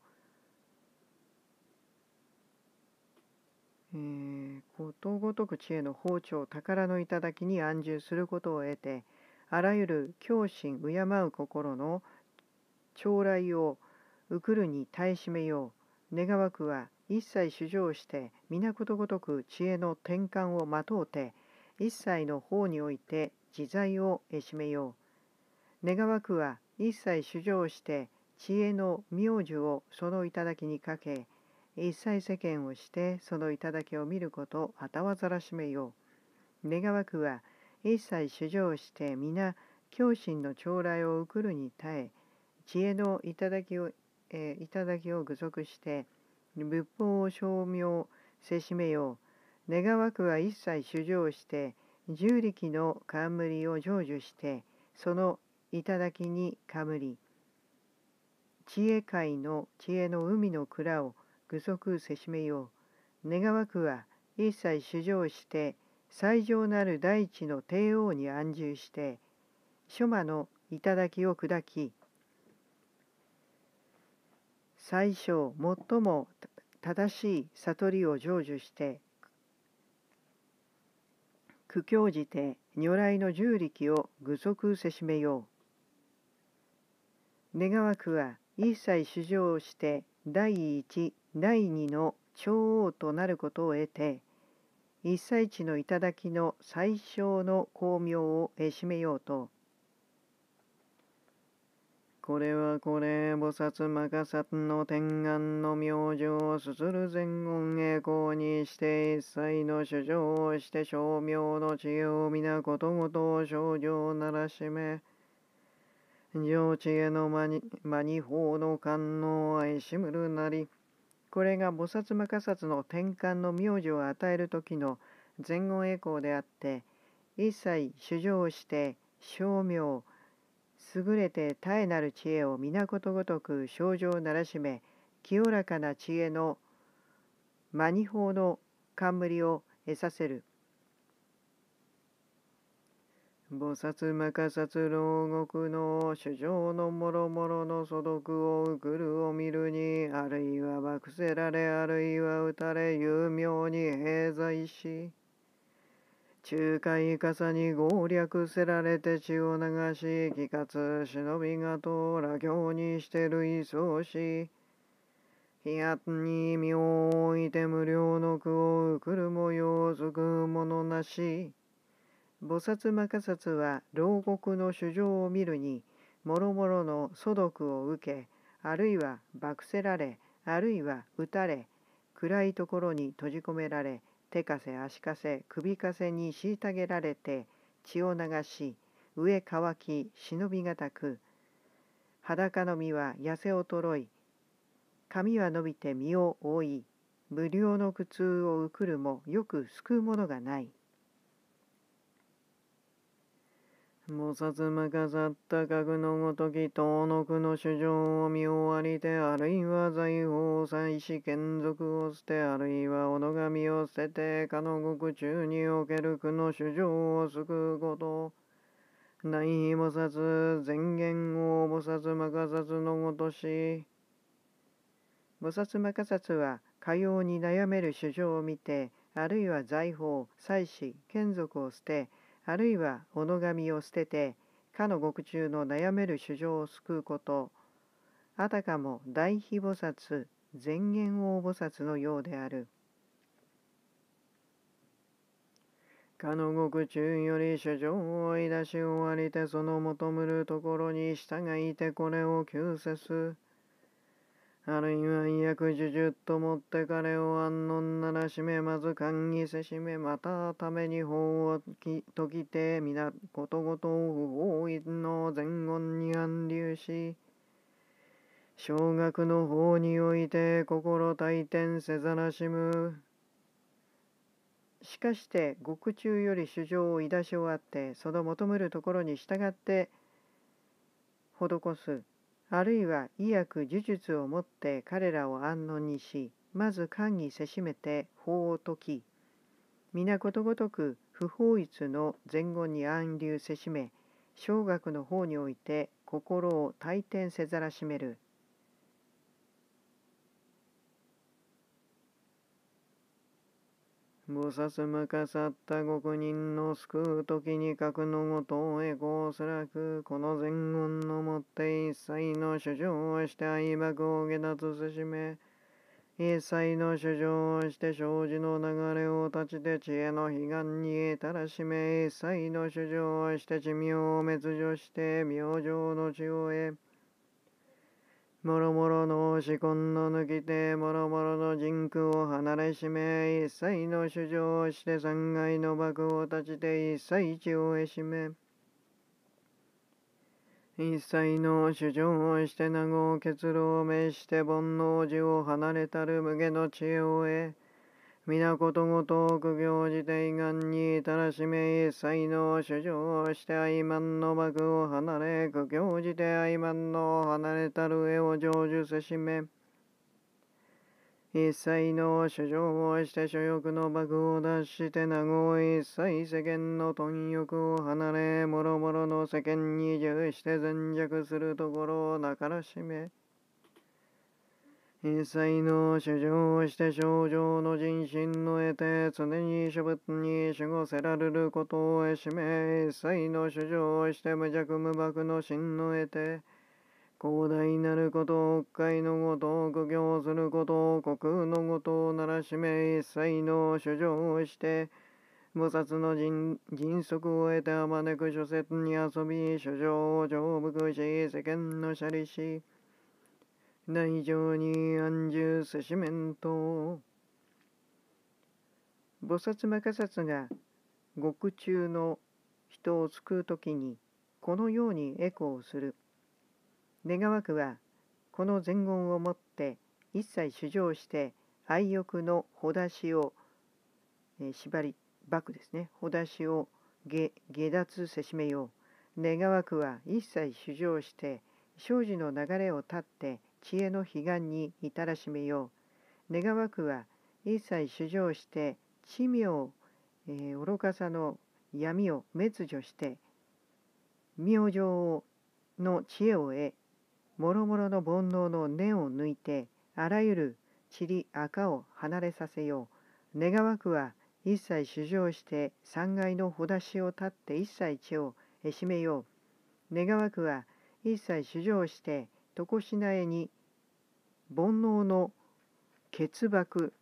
えー、ことごとく知恵の包丁宝の頂に安住することを得てあらゆる狂心敬う心の将来をうくるに耐えしめよう願わくは一切主張して皆ことごとく知恵の転換を待とうて一切の方において自在をえしめよう願わくは一切主張して知恵の名字をその頂にかけ一切世間をしてその頂を見ることをわざらしめよう。願わくは一切主情して皆教心の将来を送るに耐え知恵の頂を,、えー、を具足して仏法を称名せしめよう。願わくは一切主情して十力の冠を成就してその頂に冠知恵界の知恵の海の蔵を具足せしめよう。願わくは一切主張して最上なる大地の帝王に安住して諸魔の頂を砕き最小最も正しい悟りを成就して苦境じて如来の重力を具足せしめよう。願わくは一切主をして第一第二の長王となることを得て一切地の頂の最小の光明をえしめようとこれはこれ菩薩摩訶薩の天眼の明星をすする前言栄光にして一切の主張をして照明の知恵を皆ことごとを症状ならしめ上知恵の間に法の観能を愛しむるなりこれが菩薩摩薩の転換の名字を与える時の前後栄光であって一切主をして称名優れて絶えなる知恵を皆ことごとく症状をならしめ清らかな知恵の魔二法の冠を得させる菩薩摩さ薩牢獄の主情のもろもろの素読をうくるを見るに、あるいは罰せられ、あるいは打たれ、有名に閉罪し、中海傘に合略せられて血を流し、気活忍びがと羅行にして類想し、悲アに身を置いて無料の苦をうくるもようづくものなし、菩薩摩诃薩は牢獄の衆生を見るにもろもろの素読を受けあるいはばくせられあるいは打たれ暗いところに閉じ込められ手かせ足かせ首かせに虐げられて血を流し上乾き忍びがたく裸の身は痩せ衰い髪は伸びて身を覆い無料の苦痛を受くるもよく救うものがない菩薩摩かさった格のごとき遠の苦の主情を見終わりてあるいは財宝祭祀眷属を捨てあるいはおのがみを捨ててかの獄中における苦の主情を救うこと大菩薩前言を菩薩摩かさつのごとし菩薩摩かさつはかように悩める主情を見てあるいは財宝祭祀眷属を捨てあるいは己神を捨ててかの獄中の悩める衆生を救うことあたかも大悲菩薩全言王菩薩のようである。かの獄中より主情を追い出し終わりてその求むるところに従いてこれを救世す。あるいは約十十と持って彼を安穏ならしめまず歓議せしめまたために法をきときて皆ことごとを大いの前言に安流し小学の方において心大転せざらしむしかして獄中より主情をいだし終わってその求めるところに従って施すあるいは医薬呪術をもって彼らを安穏にしまず官にせしめて法を解き皆ことごとく不法律の前後に安流せしめ小学の方において心を退転せざらしめる菩薩向かさった極人の救う時に格のごとへこうすらく、この前言のもって一切の主張をして愛幕を下脱しめ、一切の主張をして障子の流れを断ちて知恵の悲願にたらしめ、一切の主張をして地名を滅除して、明星の地を得、もろもろの込んの抜き手、もろもろの人空を離れしめ、一切の主張をして三階の幕を立ちて、一切一を得しめ。一切の主張をして名号結露を召して煩悩寺を離れたる無下の知恵を得、皆ことごとく行自体願にたらしめ才能主張して愛満の幕を離れ苦行自体愛満の離れたる絵を成就せしめ一切の主張をして諸欲の幕を脱して名号一切世間の貪欲を離れもろもろの世間に従して全弱するところをなからしめ一切の主情して症状の人心の得て常に諸仏に守護せられることをえしめ一切の主情して無弱無爆の心の得て広大なることを国会のごと苦行することを国のごとをならしめ一切の主情して菩薩の人人足を得てあまねく諸説に遊び諸情を成仏し世間のシャりし内情に安住せしめんと菩薩摩薩が獄中の人を救う時にこのようにエコーする願わくはこの前言をもって一切主張して愛欲のほだしを、えー、縛り幕ですねほだしを下下脱せしめよう願わくは一切主張して生じの流れを断って知恵の彼岸に至らしめよう。願わくは一切主張して知名、えー、愚かさの闇を滅除して明星の知恵を得もろもろの煩悩の根を抜いてあらゆる塵赤を離れさせよう。願わくは一切主張して三階のほだしを立って一切恵をえしめよう。願わくは一切主張して常しなえに煩悩の欠漠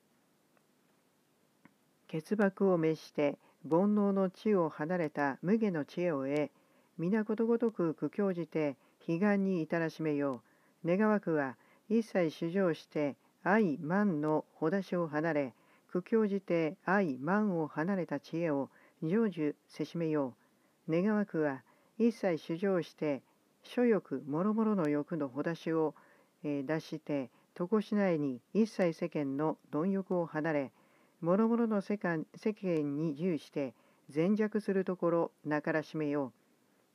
欠漠を召して煩悩の地を離れた無下の知恵を得皆ことごとく苦境じて悲願に至らしめよう願わくは一切主張して愛満のほだしを離れ苦境じて愛満を離れた知恵を成就せしめよう願わくは一切主張して諸欲もろもろの欲のほ出しを、えー、出して床しないに一切世間の貪欲を離れもろもろの世間世間に従して善弱するところなからしめよ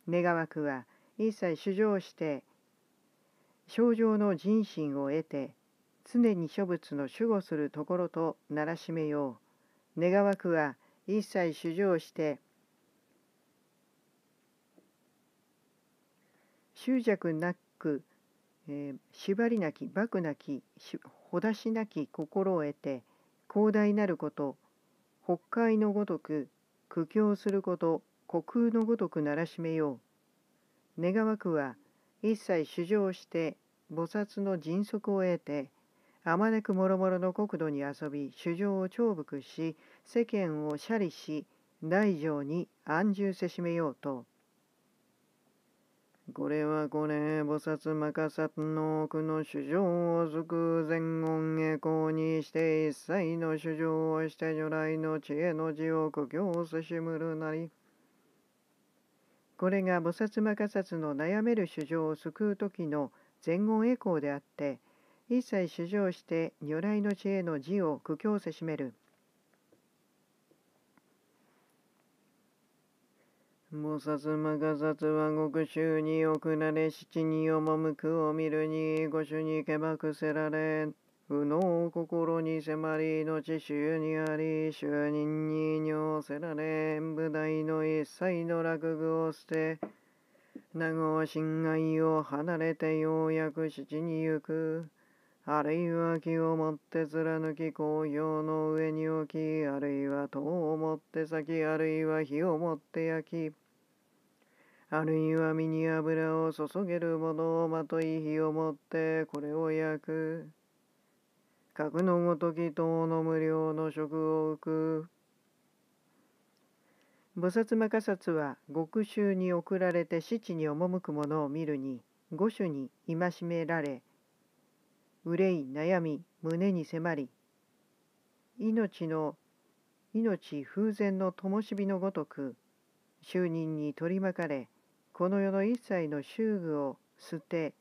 う願わくは一切主張して症状の人心を得て常に諸仏の守護するところとならしめよう願わくは一切主張して執着なく、えー、縛りなき幕なきほだしなき心を得て広大なること北海のごとく苦境すること虚空のごとくならしめよう願わくは一切主張して菩薩の迅速を得てあまねくもろもろの国土に遊び主情を重複し世間を斜利し大乗に安住せしめようと。これはこれ、菩薩任さ薩の奥の主情をう前音栄光にして一切の主情をして如来の知恵の字を苦境せしむるなり。これが菩薩任さつの悩める主情を救う時の前言栄光であって、一切主情して如来の知恵の字を苦境せしめる。菩薩摩訶薩は極衆に送られ七に赴くを見るに五種にけばくせられ不能心に迫り後衆にあり衆人に尿せられ舞台の一切の落具を捨て名護心害を離れてようやく七に行くあるいは木をもって貫き紅葉の上に置き、あるいは塔をもって咲き、あるいは火をもって焼き、あるいは身に油を注げるものをまとい火をもってこれを焼く。格のごとき塔の無料の食を置く。菩薩摩迦薩は極衆に送られて七に赴く者を見るに、五種に戒められ、憂い悩み胸に迫り命の命風前の灯火のごとく就任に取り巻かれこの世の一切の祝具を捨て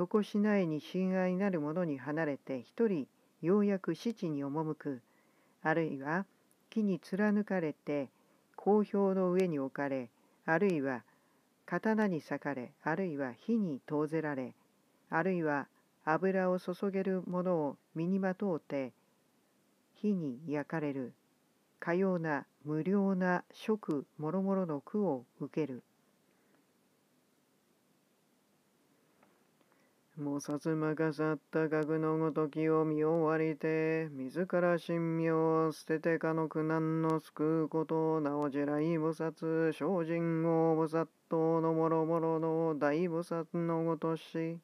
床しないに親愛なる者に離れて一人ようやく死地に赴くあるいは木に貫かれて公表の上に置かれあるいは刀に裂かれあるいは火に投ぜられあるいは油を注げるものを身にまとうて火に焼かれるかような無料な食もろもろの苦を受ける菩薩任さ去った額のごときを見終わりて自ら神妙を捨ててかの苦難の救うことなおじらい菩薩精進王菩薩等のもろもろの大菩薩のごとし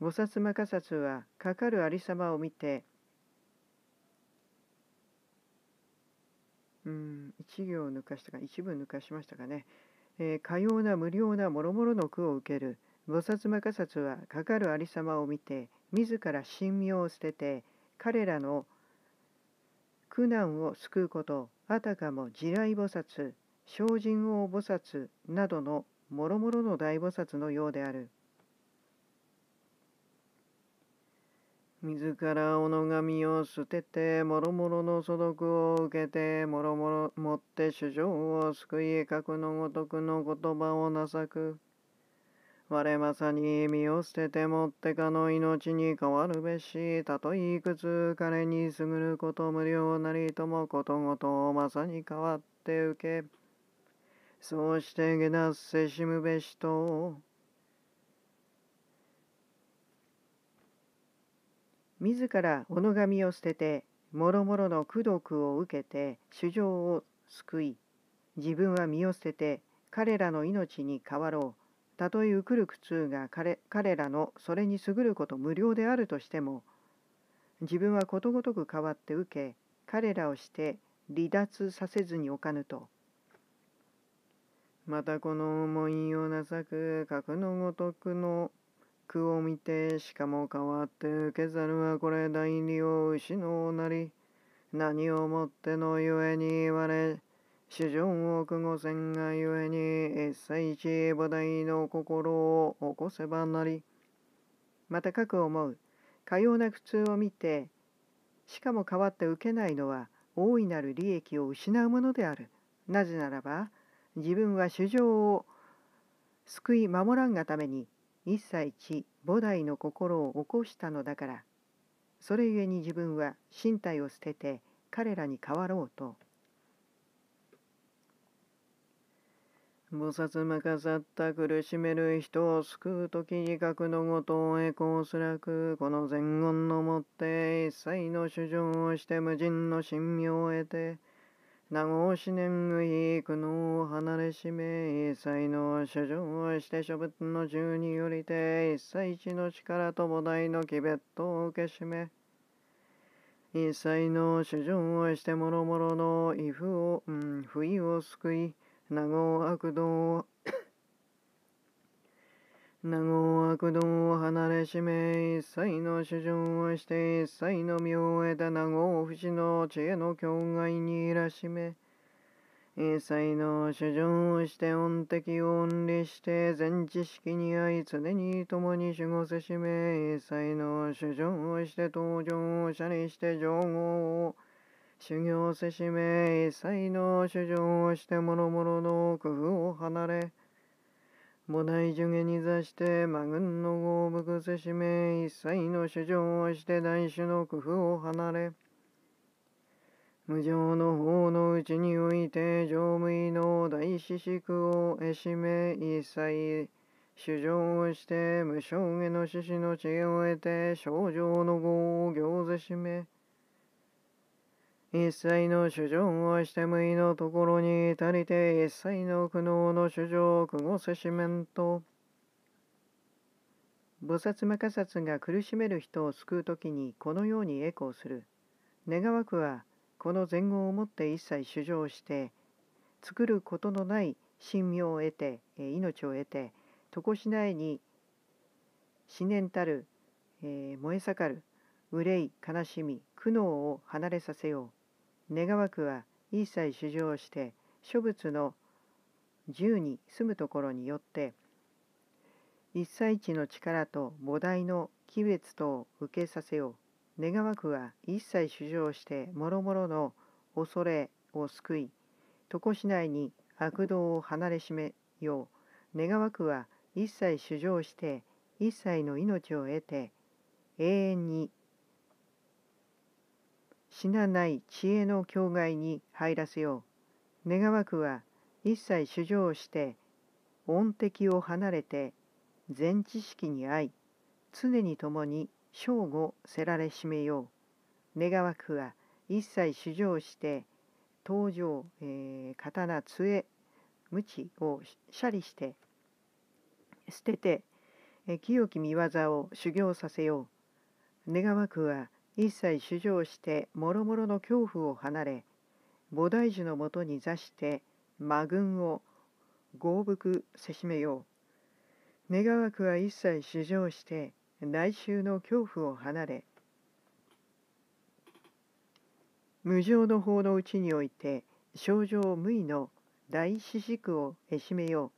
菩薩摩仮薩はかかるありさまを見てうん一行抜かしたか一文抜かしましたかね、えー、かような無料なもろもろの苦を受ける菩薩摩薩はかかるありさまを見て自ら神妙を捨てて彼らの苦難を救うことあたかも地雷菩薩精進王菩薩などの諸々の大菩薩のようである自らおのがみを捨てて、もろもろの素読を受けて、もろもろもって主情を救い、核のごとくの言葉をなさく。我まさに身を捨ててもってかの命に変わるべし、たといくつ彼に優ること無料なりともことごとをまさに変わって受け、そうして下脱せしむべしと、自ら己神を捨ててもろもろの功徳を受けて主情を救い自分は身を捨てて彼らの命に変わろうたとえ受くる苦痛が彼彼らのそれに優ること無料であるとしても自分はことごとく変わって受け彼らをして離脱させずにおかぬと。またこの思いをなさく格のごとくの句を見てしかも変わって受けざるはこれ第利を失うなり何をもってのゆえに言われ主上を久五千がゆえに一切一菩提の心を起こせばなりまたかく思うかような苦痛を見てしかも変わって受けないのは大いなる利益を失うものであるなぜならば自分は主情を救い守らんがために一切知菩提の心を起こしたのだからそれゆえに自分は身体を捨てて彼らに変わろうと菩薩まかさった苦しめる人を救う時に格のごとを栄光すらくこの前言のもって一切の主情をして無人の神妙を得て名護四年無意苦の離れしめ一切の諸情をして諸仏の十によりて一切一の力と菩提の鬼別を受けしめ一切の諸情をしてもろもろの威風を、うん、不意を救い名護悪道を名護悪道を離れしめ、一切の主張をして、一切の身を得た名号不死の知恵の境外にいらしめ、一切の主張をして恩敵を恩利して、全知識にあい常に共に守護せしめ、一切の主張をして登場を者にして情報を、修行せしめ、一切の主張をして諸々の工夫を離れ、母内受下に座して、魔軍の合伏せしめ、一切の主張をして、大種の工夫を離れ、無常の方のうちにおいて、常務医の大師宿をえしめ、一切主張をして、無性下の獅子の知恵を得て、症状の業を行ぜしめ、一切の主情はしてむいのところに至りて、一切の苦悩の主情を苦ごせしめんと。菩薩摩訶薩が苦しめる人を救う時にこのように栄光する。願わくは、この前後をもって一切主情して、作ることのない神妙を得て、命を得て、常しないに思念たる、えー、燃え盛る、憂い、悲しみ、苦悩を離れさせよう。願わくは一切主張して諸仏の十に住むところによって一切地の力と菩提の鬼別とを受けさせよう願わくは一切主張して諸々の恐れを救い常し内に悪道を離れしめよう願わくは一切主張して一切の命を得て永遠に死なない知恵の境外に入らせよう。願わくは一切主情をして恩敵を離れて全知識に会い常に共に正午せられしめよう。願わくは一切主情して登場、えー、刀杖無知をゃりして捨てて清き見業を修行させよう。願わくは一切主張してもろもろの恐怖を離れ菩提樹のもとに座して魔軍を豪伏せしめよう願わくは一切主張して来週の恐怖を離れ無常の法のうちにおいて症状無為の大四軸をえしめよ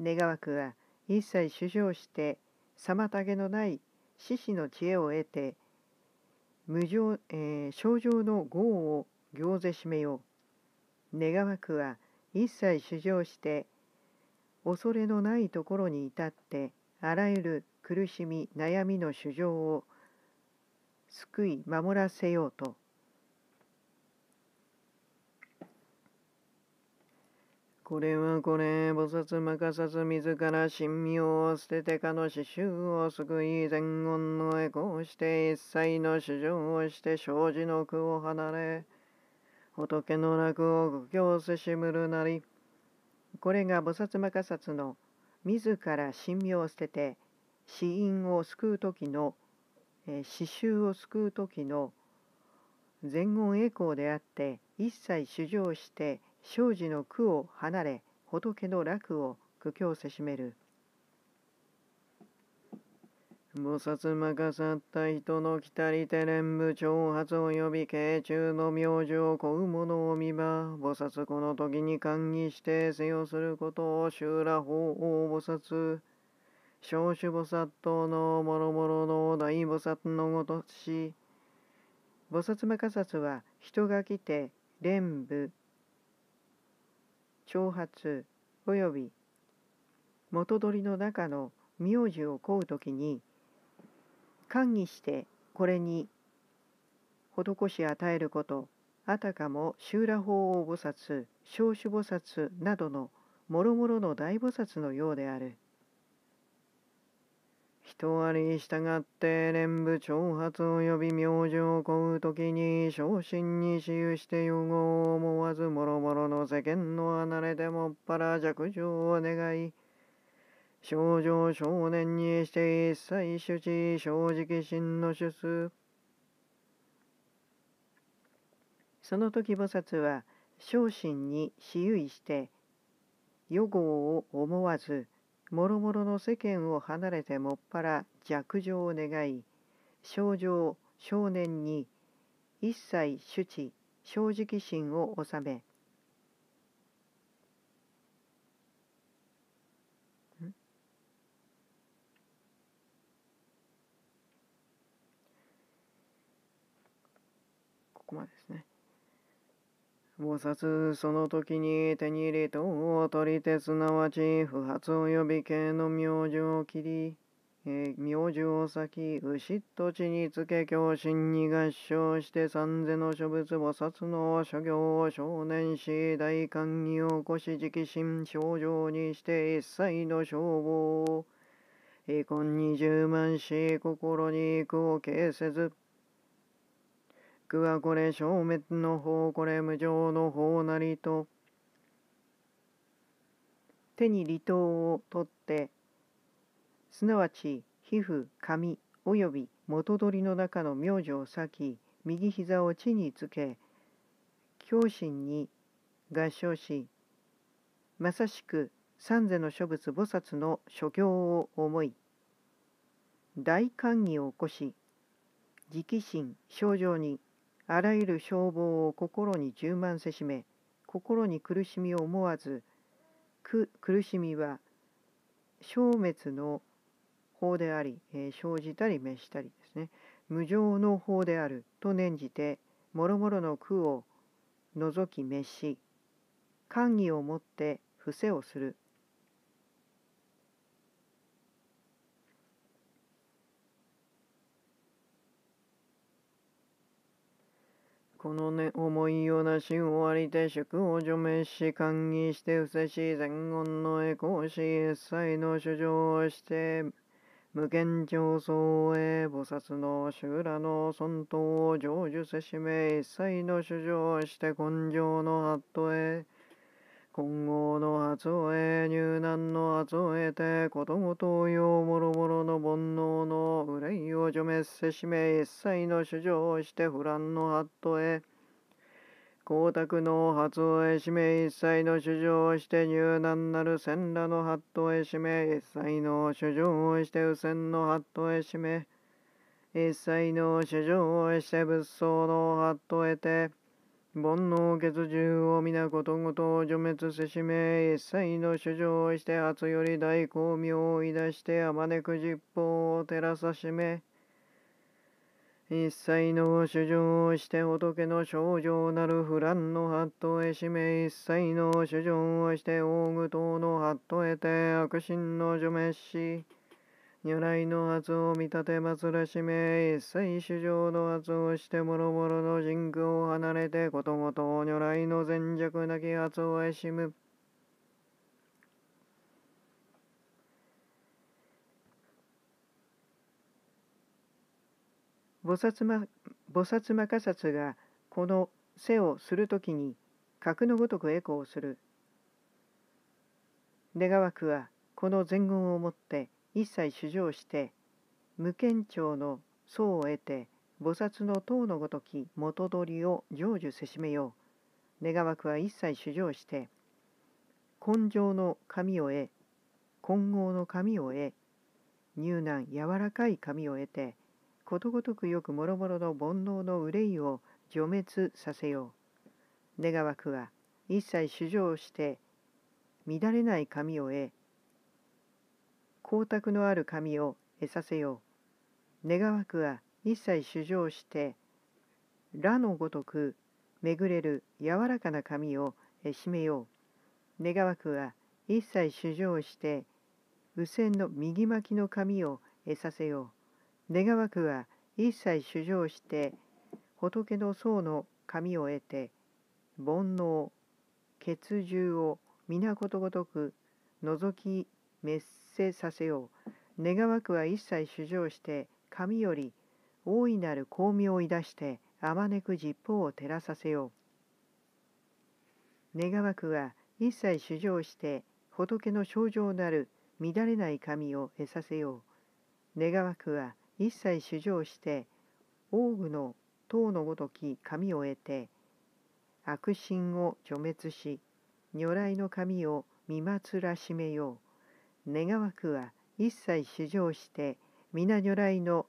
う願わくは一切主張して妨げのない獅子の知恵を得て無常、えー、症状の業を行ぜしめよう。願わくは一切主張して、恐れのないところに至って、あらゆる苦しみ、悩みの主情を救い守らせようと。これはこれ、菩薩任さず自ら神妙を捨ててかの死臭を救い、前言のエコをして一切の主情をして生じの苦を離れ、仏の楽を苦行せしむるなり。これが菩薩任さつの自ら神妙を捨てて死因を救う時の、えー、死を救う時の前言栄光であって一切主情して生じの苦を離れ仏の楽を苦境せしめる菩薩任さった人の来たりて連部長発及び慶中の名字を請う者を見ば菩薩この時に歓義してせよすることを修羅法王菩薩少主菩薩等のもろもろの大菩薩のごとし菩薩さつは人が来て蓮部挑発及び元取りの中の名字を請う時に管理してこれに施し与えることあたかも修羅法王菩薩少種菩薩などのもろもろの大菩薩のようである。人あり従って連部挑発及び明星を請う時に昇進に私有して融合を思わずもろもろの世間の離れてもっぱら弱情を願い少女少年にして一切主治正直心の主すその時菩薩は昇進に私有して予合を思わずもろもろの世間を離れてもっぱら弱情を願い少女少年に一切主治正直心を収めここまでですね菩薩その時に手に入れとを取り手すなわち不発及び系の名字を切り、えー、名字を先牛と地につけ教心に合唱して三世の諸仏菩薩の諸行を少年し大歓儀を起こし直心症状にして一切の称号を遺恨に充満し心に苦を消せずくはこれ消滅の方これ無常の方なりと手に離島を取ってすなわち皮膚髪および元取の中の名字を裂き右膝を地につけ胸心に合掌しまさしく三世の諸仏菩薩の諸行を思い大歓喜を起こし直心症状にあらゆる消防を心に充満せしめ、心に苦しみを思わず、苦しみは消滅の法であり、えー、生じたり滅したりですね、無常の法であると念じて、もろもろの苦を除き滅し、寛義をもって伏せをするこのね、思いをなし終わりて宿を除名し、歓議して伏せし、前言の栄光し、一切の主張をして、無限上層へ菩薩の修羅の尊頭を成就せしめ、一切の主張をして根性のハへ、今後の発え入難の発えてことごとよもろもろの煩悩の憂いを除滅せしめ一切の主張をして不乱の発とへ光沢の発えしめ一切の主張をして入難なる千羅の発とへしめ一切の主張をして右遷の発とへしめ一切の主張をして仏像の発とへて煩悩欠中を皆ことごと除滅せしめ、一切の主情をして初より大光明をい出してあまねく十方を照らさしめ、一切の主情をして仏の症状なる不乱のハットへしめ、一切の主情をして大愚頭のハットへて悪心の除滅し、如来の圧を見立て祭らしめ、一切主上の圧をして諸々の人空を離れてことごと如来の脆弱なき圧を愛しむ。菩薩摩菩薩摩薩がこの背をするときに格のごとくエコーする。願わくはこの前言をもって一切主張して無権長の僧を得て菩薩の塔のごとき元取りを成就せしめよう願わくは一切主張して根性の髪を得混合の髪を得乳難柔らかい髪を得てことごとくよくもろもろの煩悩の憂いを除滅させよう願わくは一切主張して乱れない髪を得光沢のある髪を得させよう。願わくは一切主張して、羅のごとく巡れる柔らかな紙を締めよう。願わくは一切主張して、右線の右巻きの紙を得させよう。願わくは一切主張して、仏の僧の紙を得て、煩悩、血獣を皆ことごとく覗き滅世させよう願わくは一切主張して神より大いなる光明をいだしてあまねく実法を照らさせよう願わくは一切主張して仏の症状なる乱れない神を得させよう願わくは一切主張して王具の塔のごとき神を得て悪心を除滅し如来の神を見まつらしめよう願わくは一切主張して皆如来の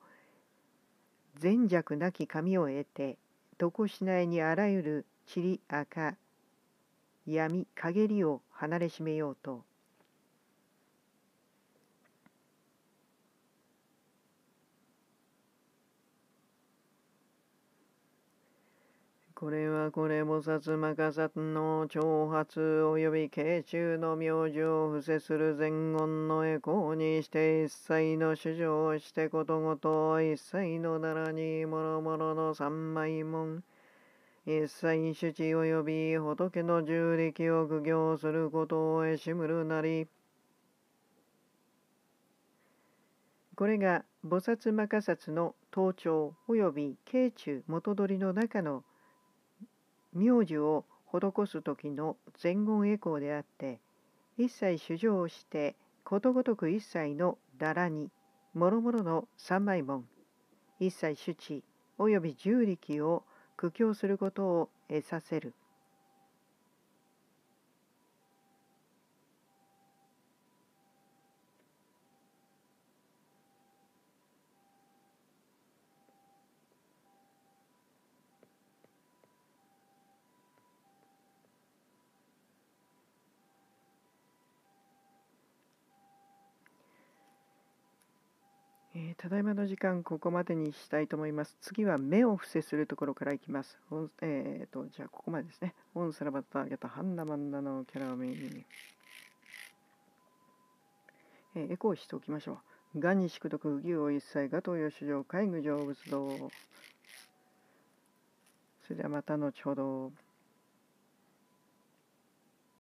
善弱なき神を得て床しないにあらゆる塵赤闇陰りを離れしめようとこれはこれ菩薩摩迦薩の挑発及び慶中の名字を伏せする前言の栄光にして一切の主張をしてことごと一切のならにもろもろの三枚門一切主治及び仏の十力を苦行することをえしむるなりこれが菩薩摩迦薩の盗頂及び慶中元取の中の名字を施す時の前言栄光であって一切主情をしてことごとく一切のだらにもろもろの三枚門一切主治及び十力を苦境することを得させるただいまの時間、ここまでにしたいと思います。次は目を伏せするところからいきます。えっ、ー、と、じゃあ、ここまでですね。オンサラバタゲハンナマンナのキャラメに、えー、エコーしておきましょう。がに宿徳、牛を一切、が東洋市場、海具上仏道。それではまた後ほど。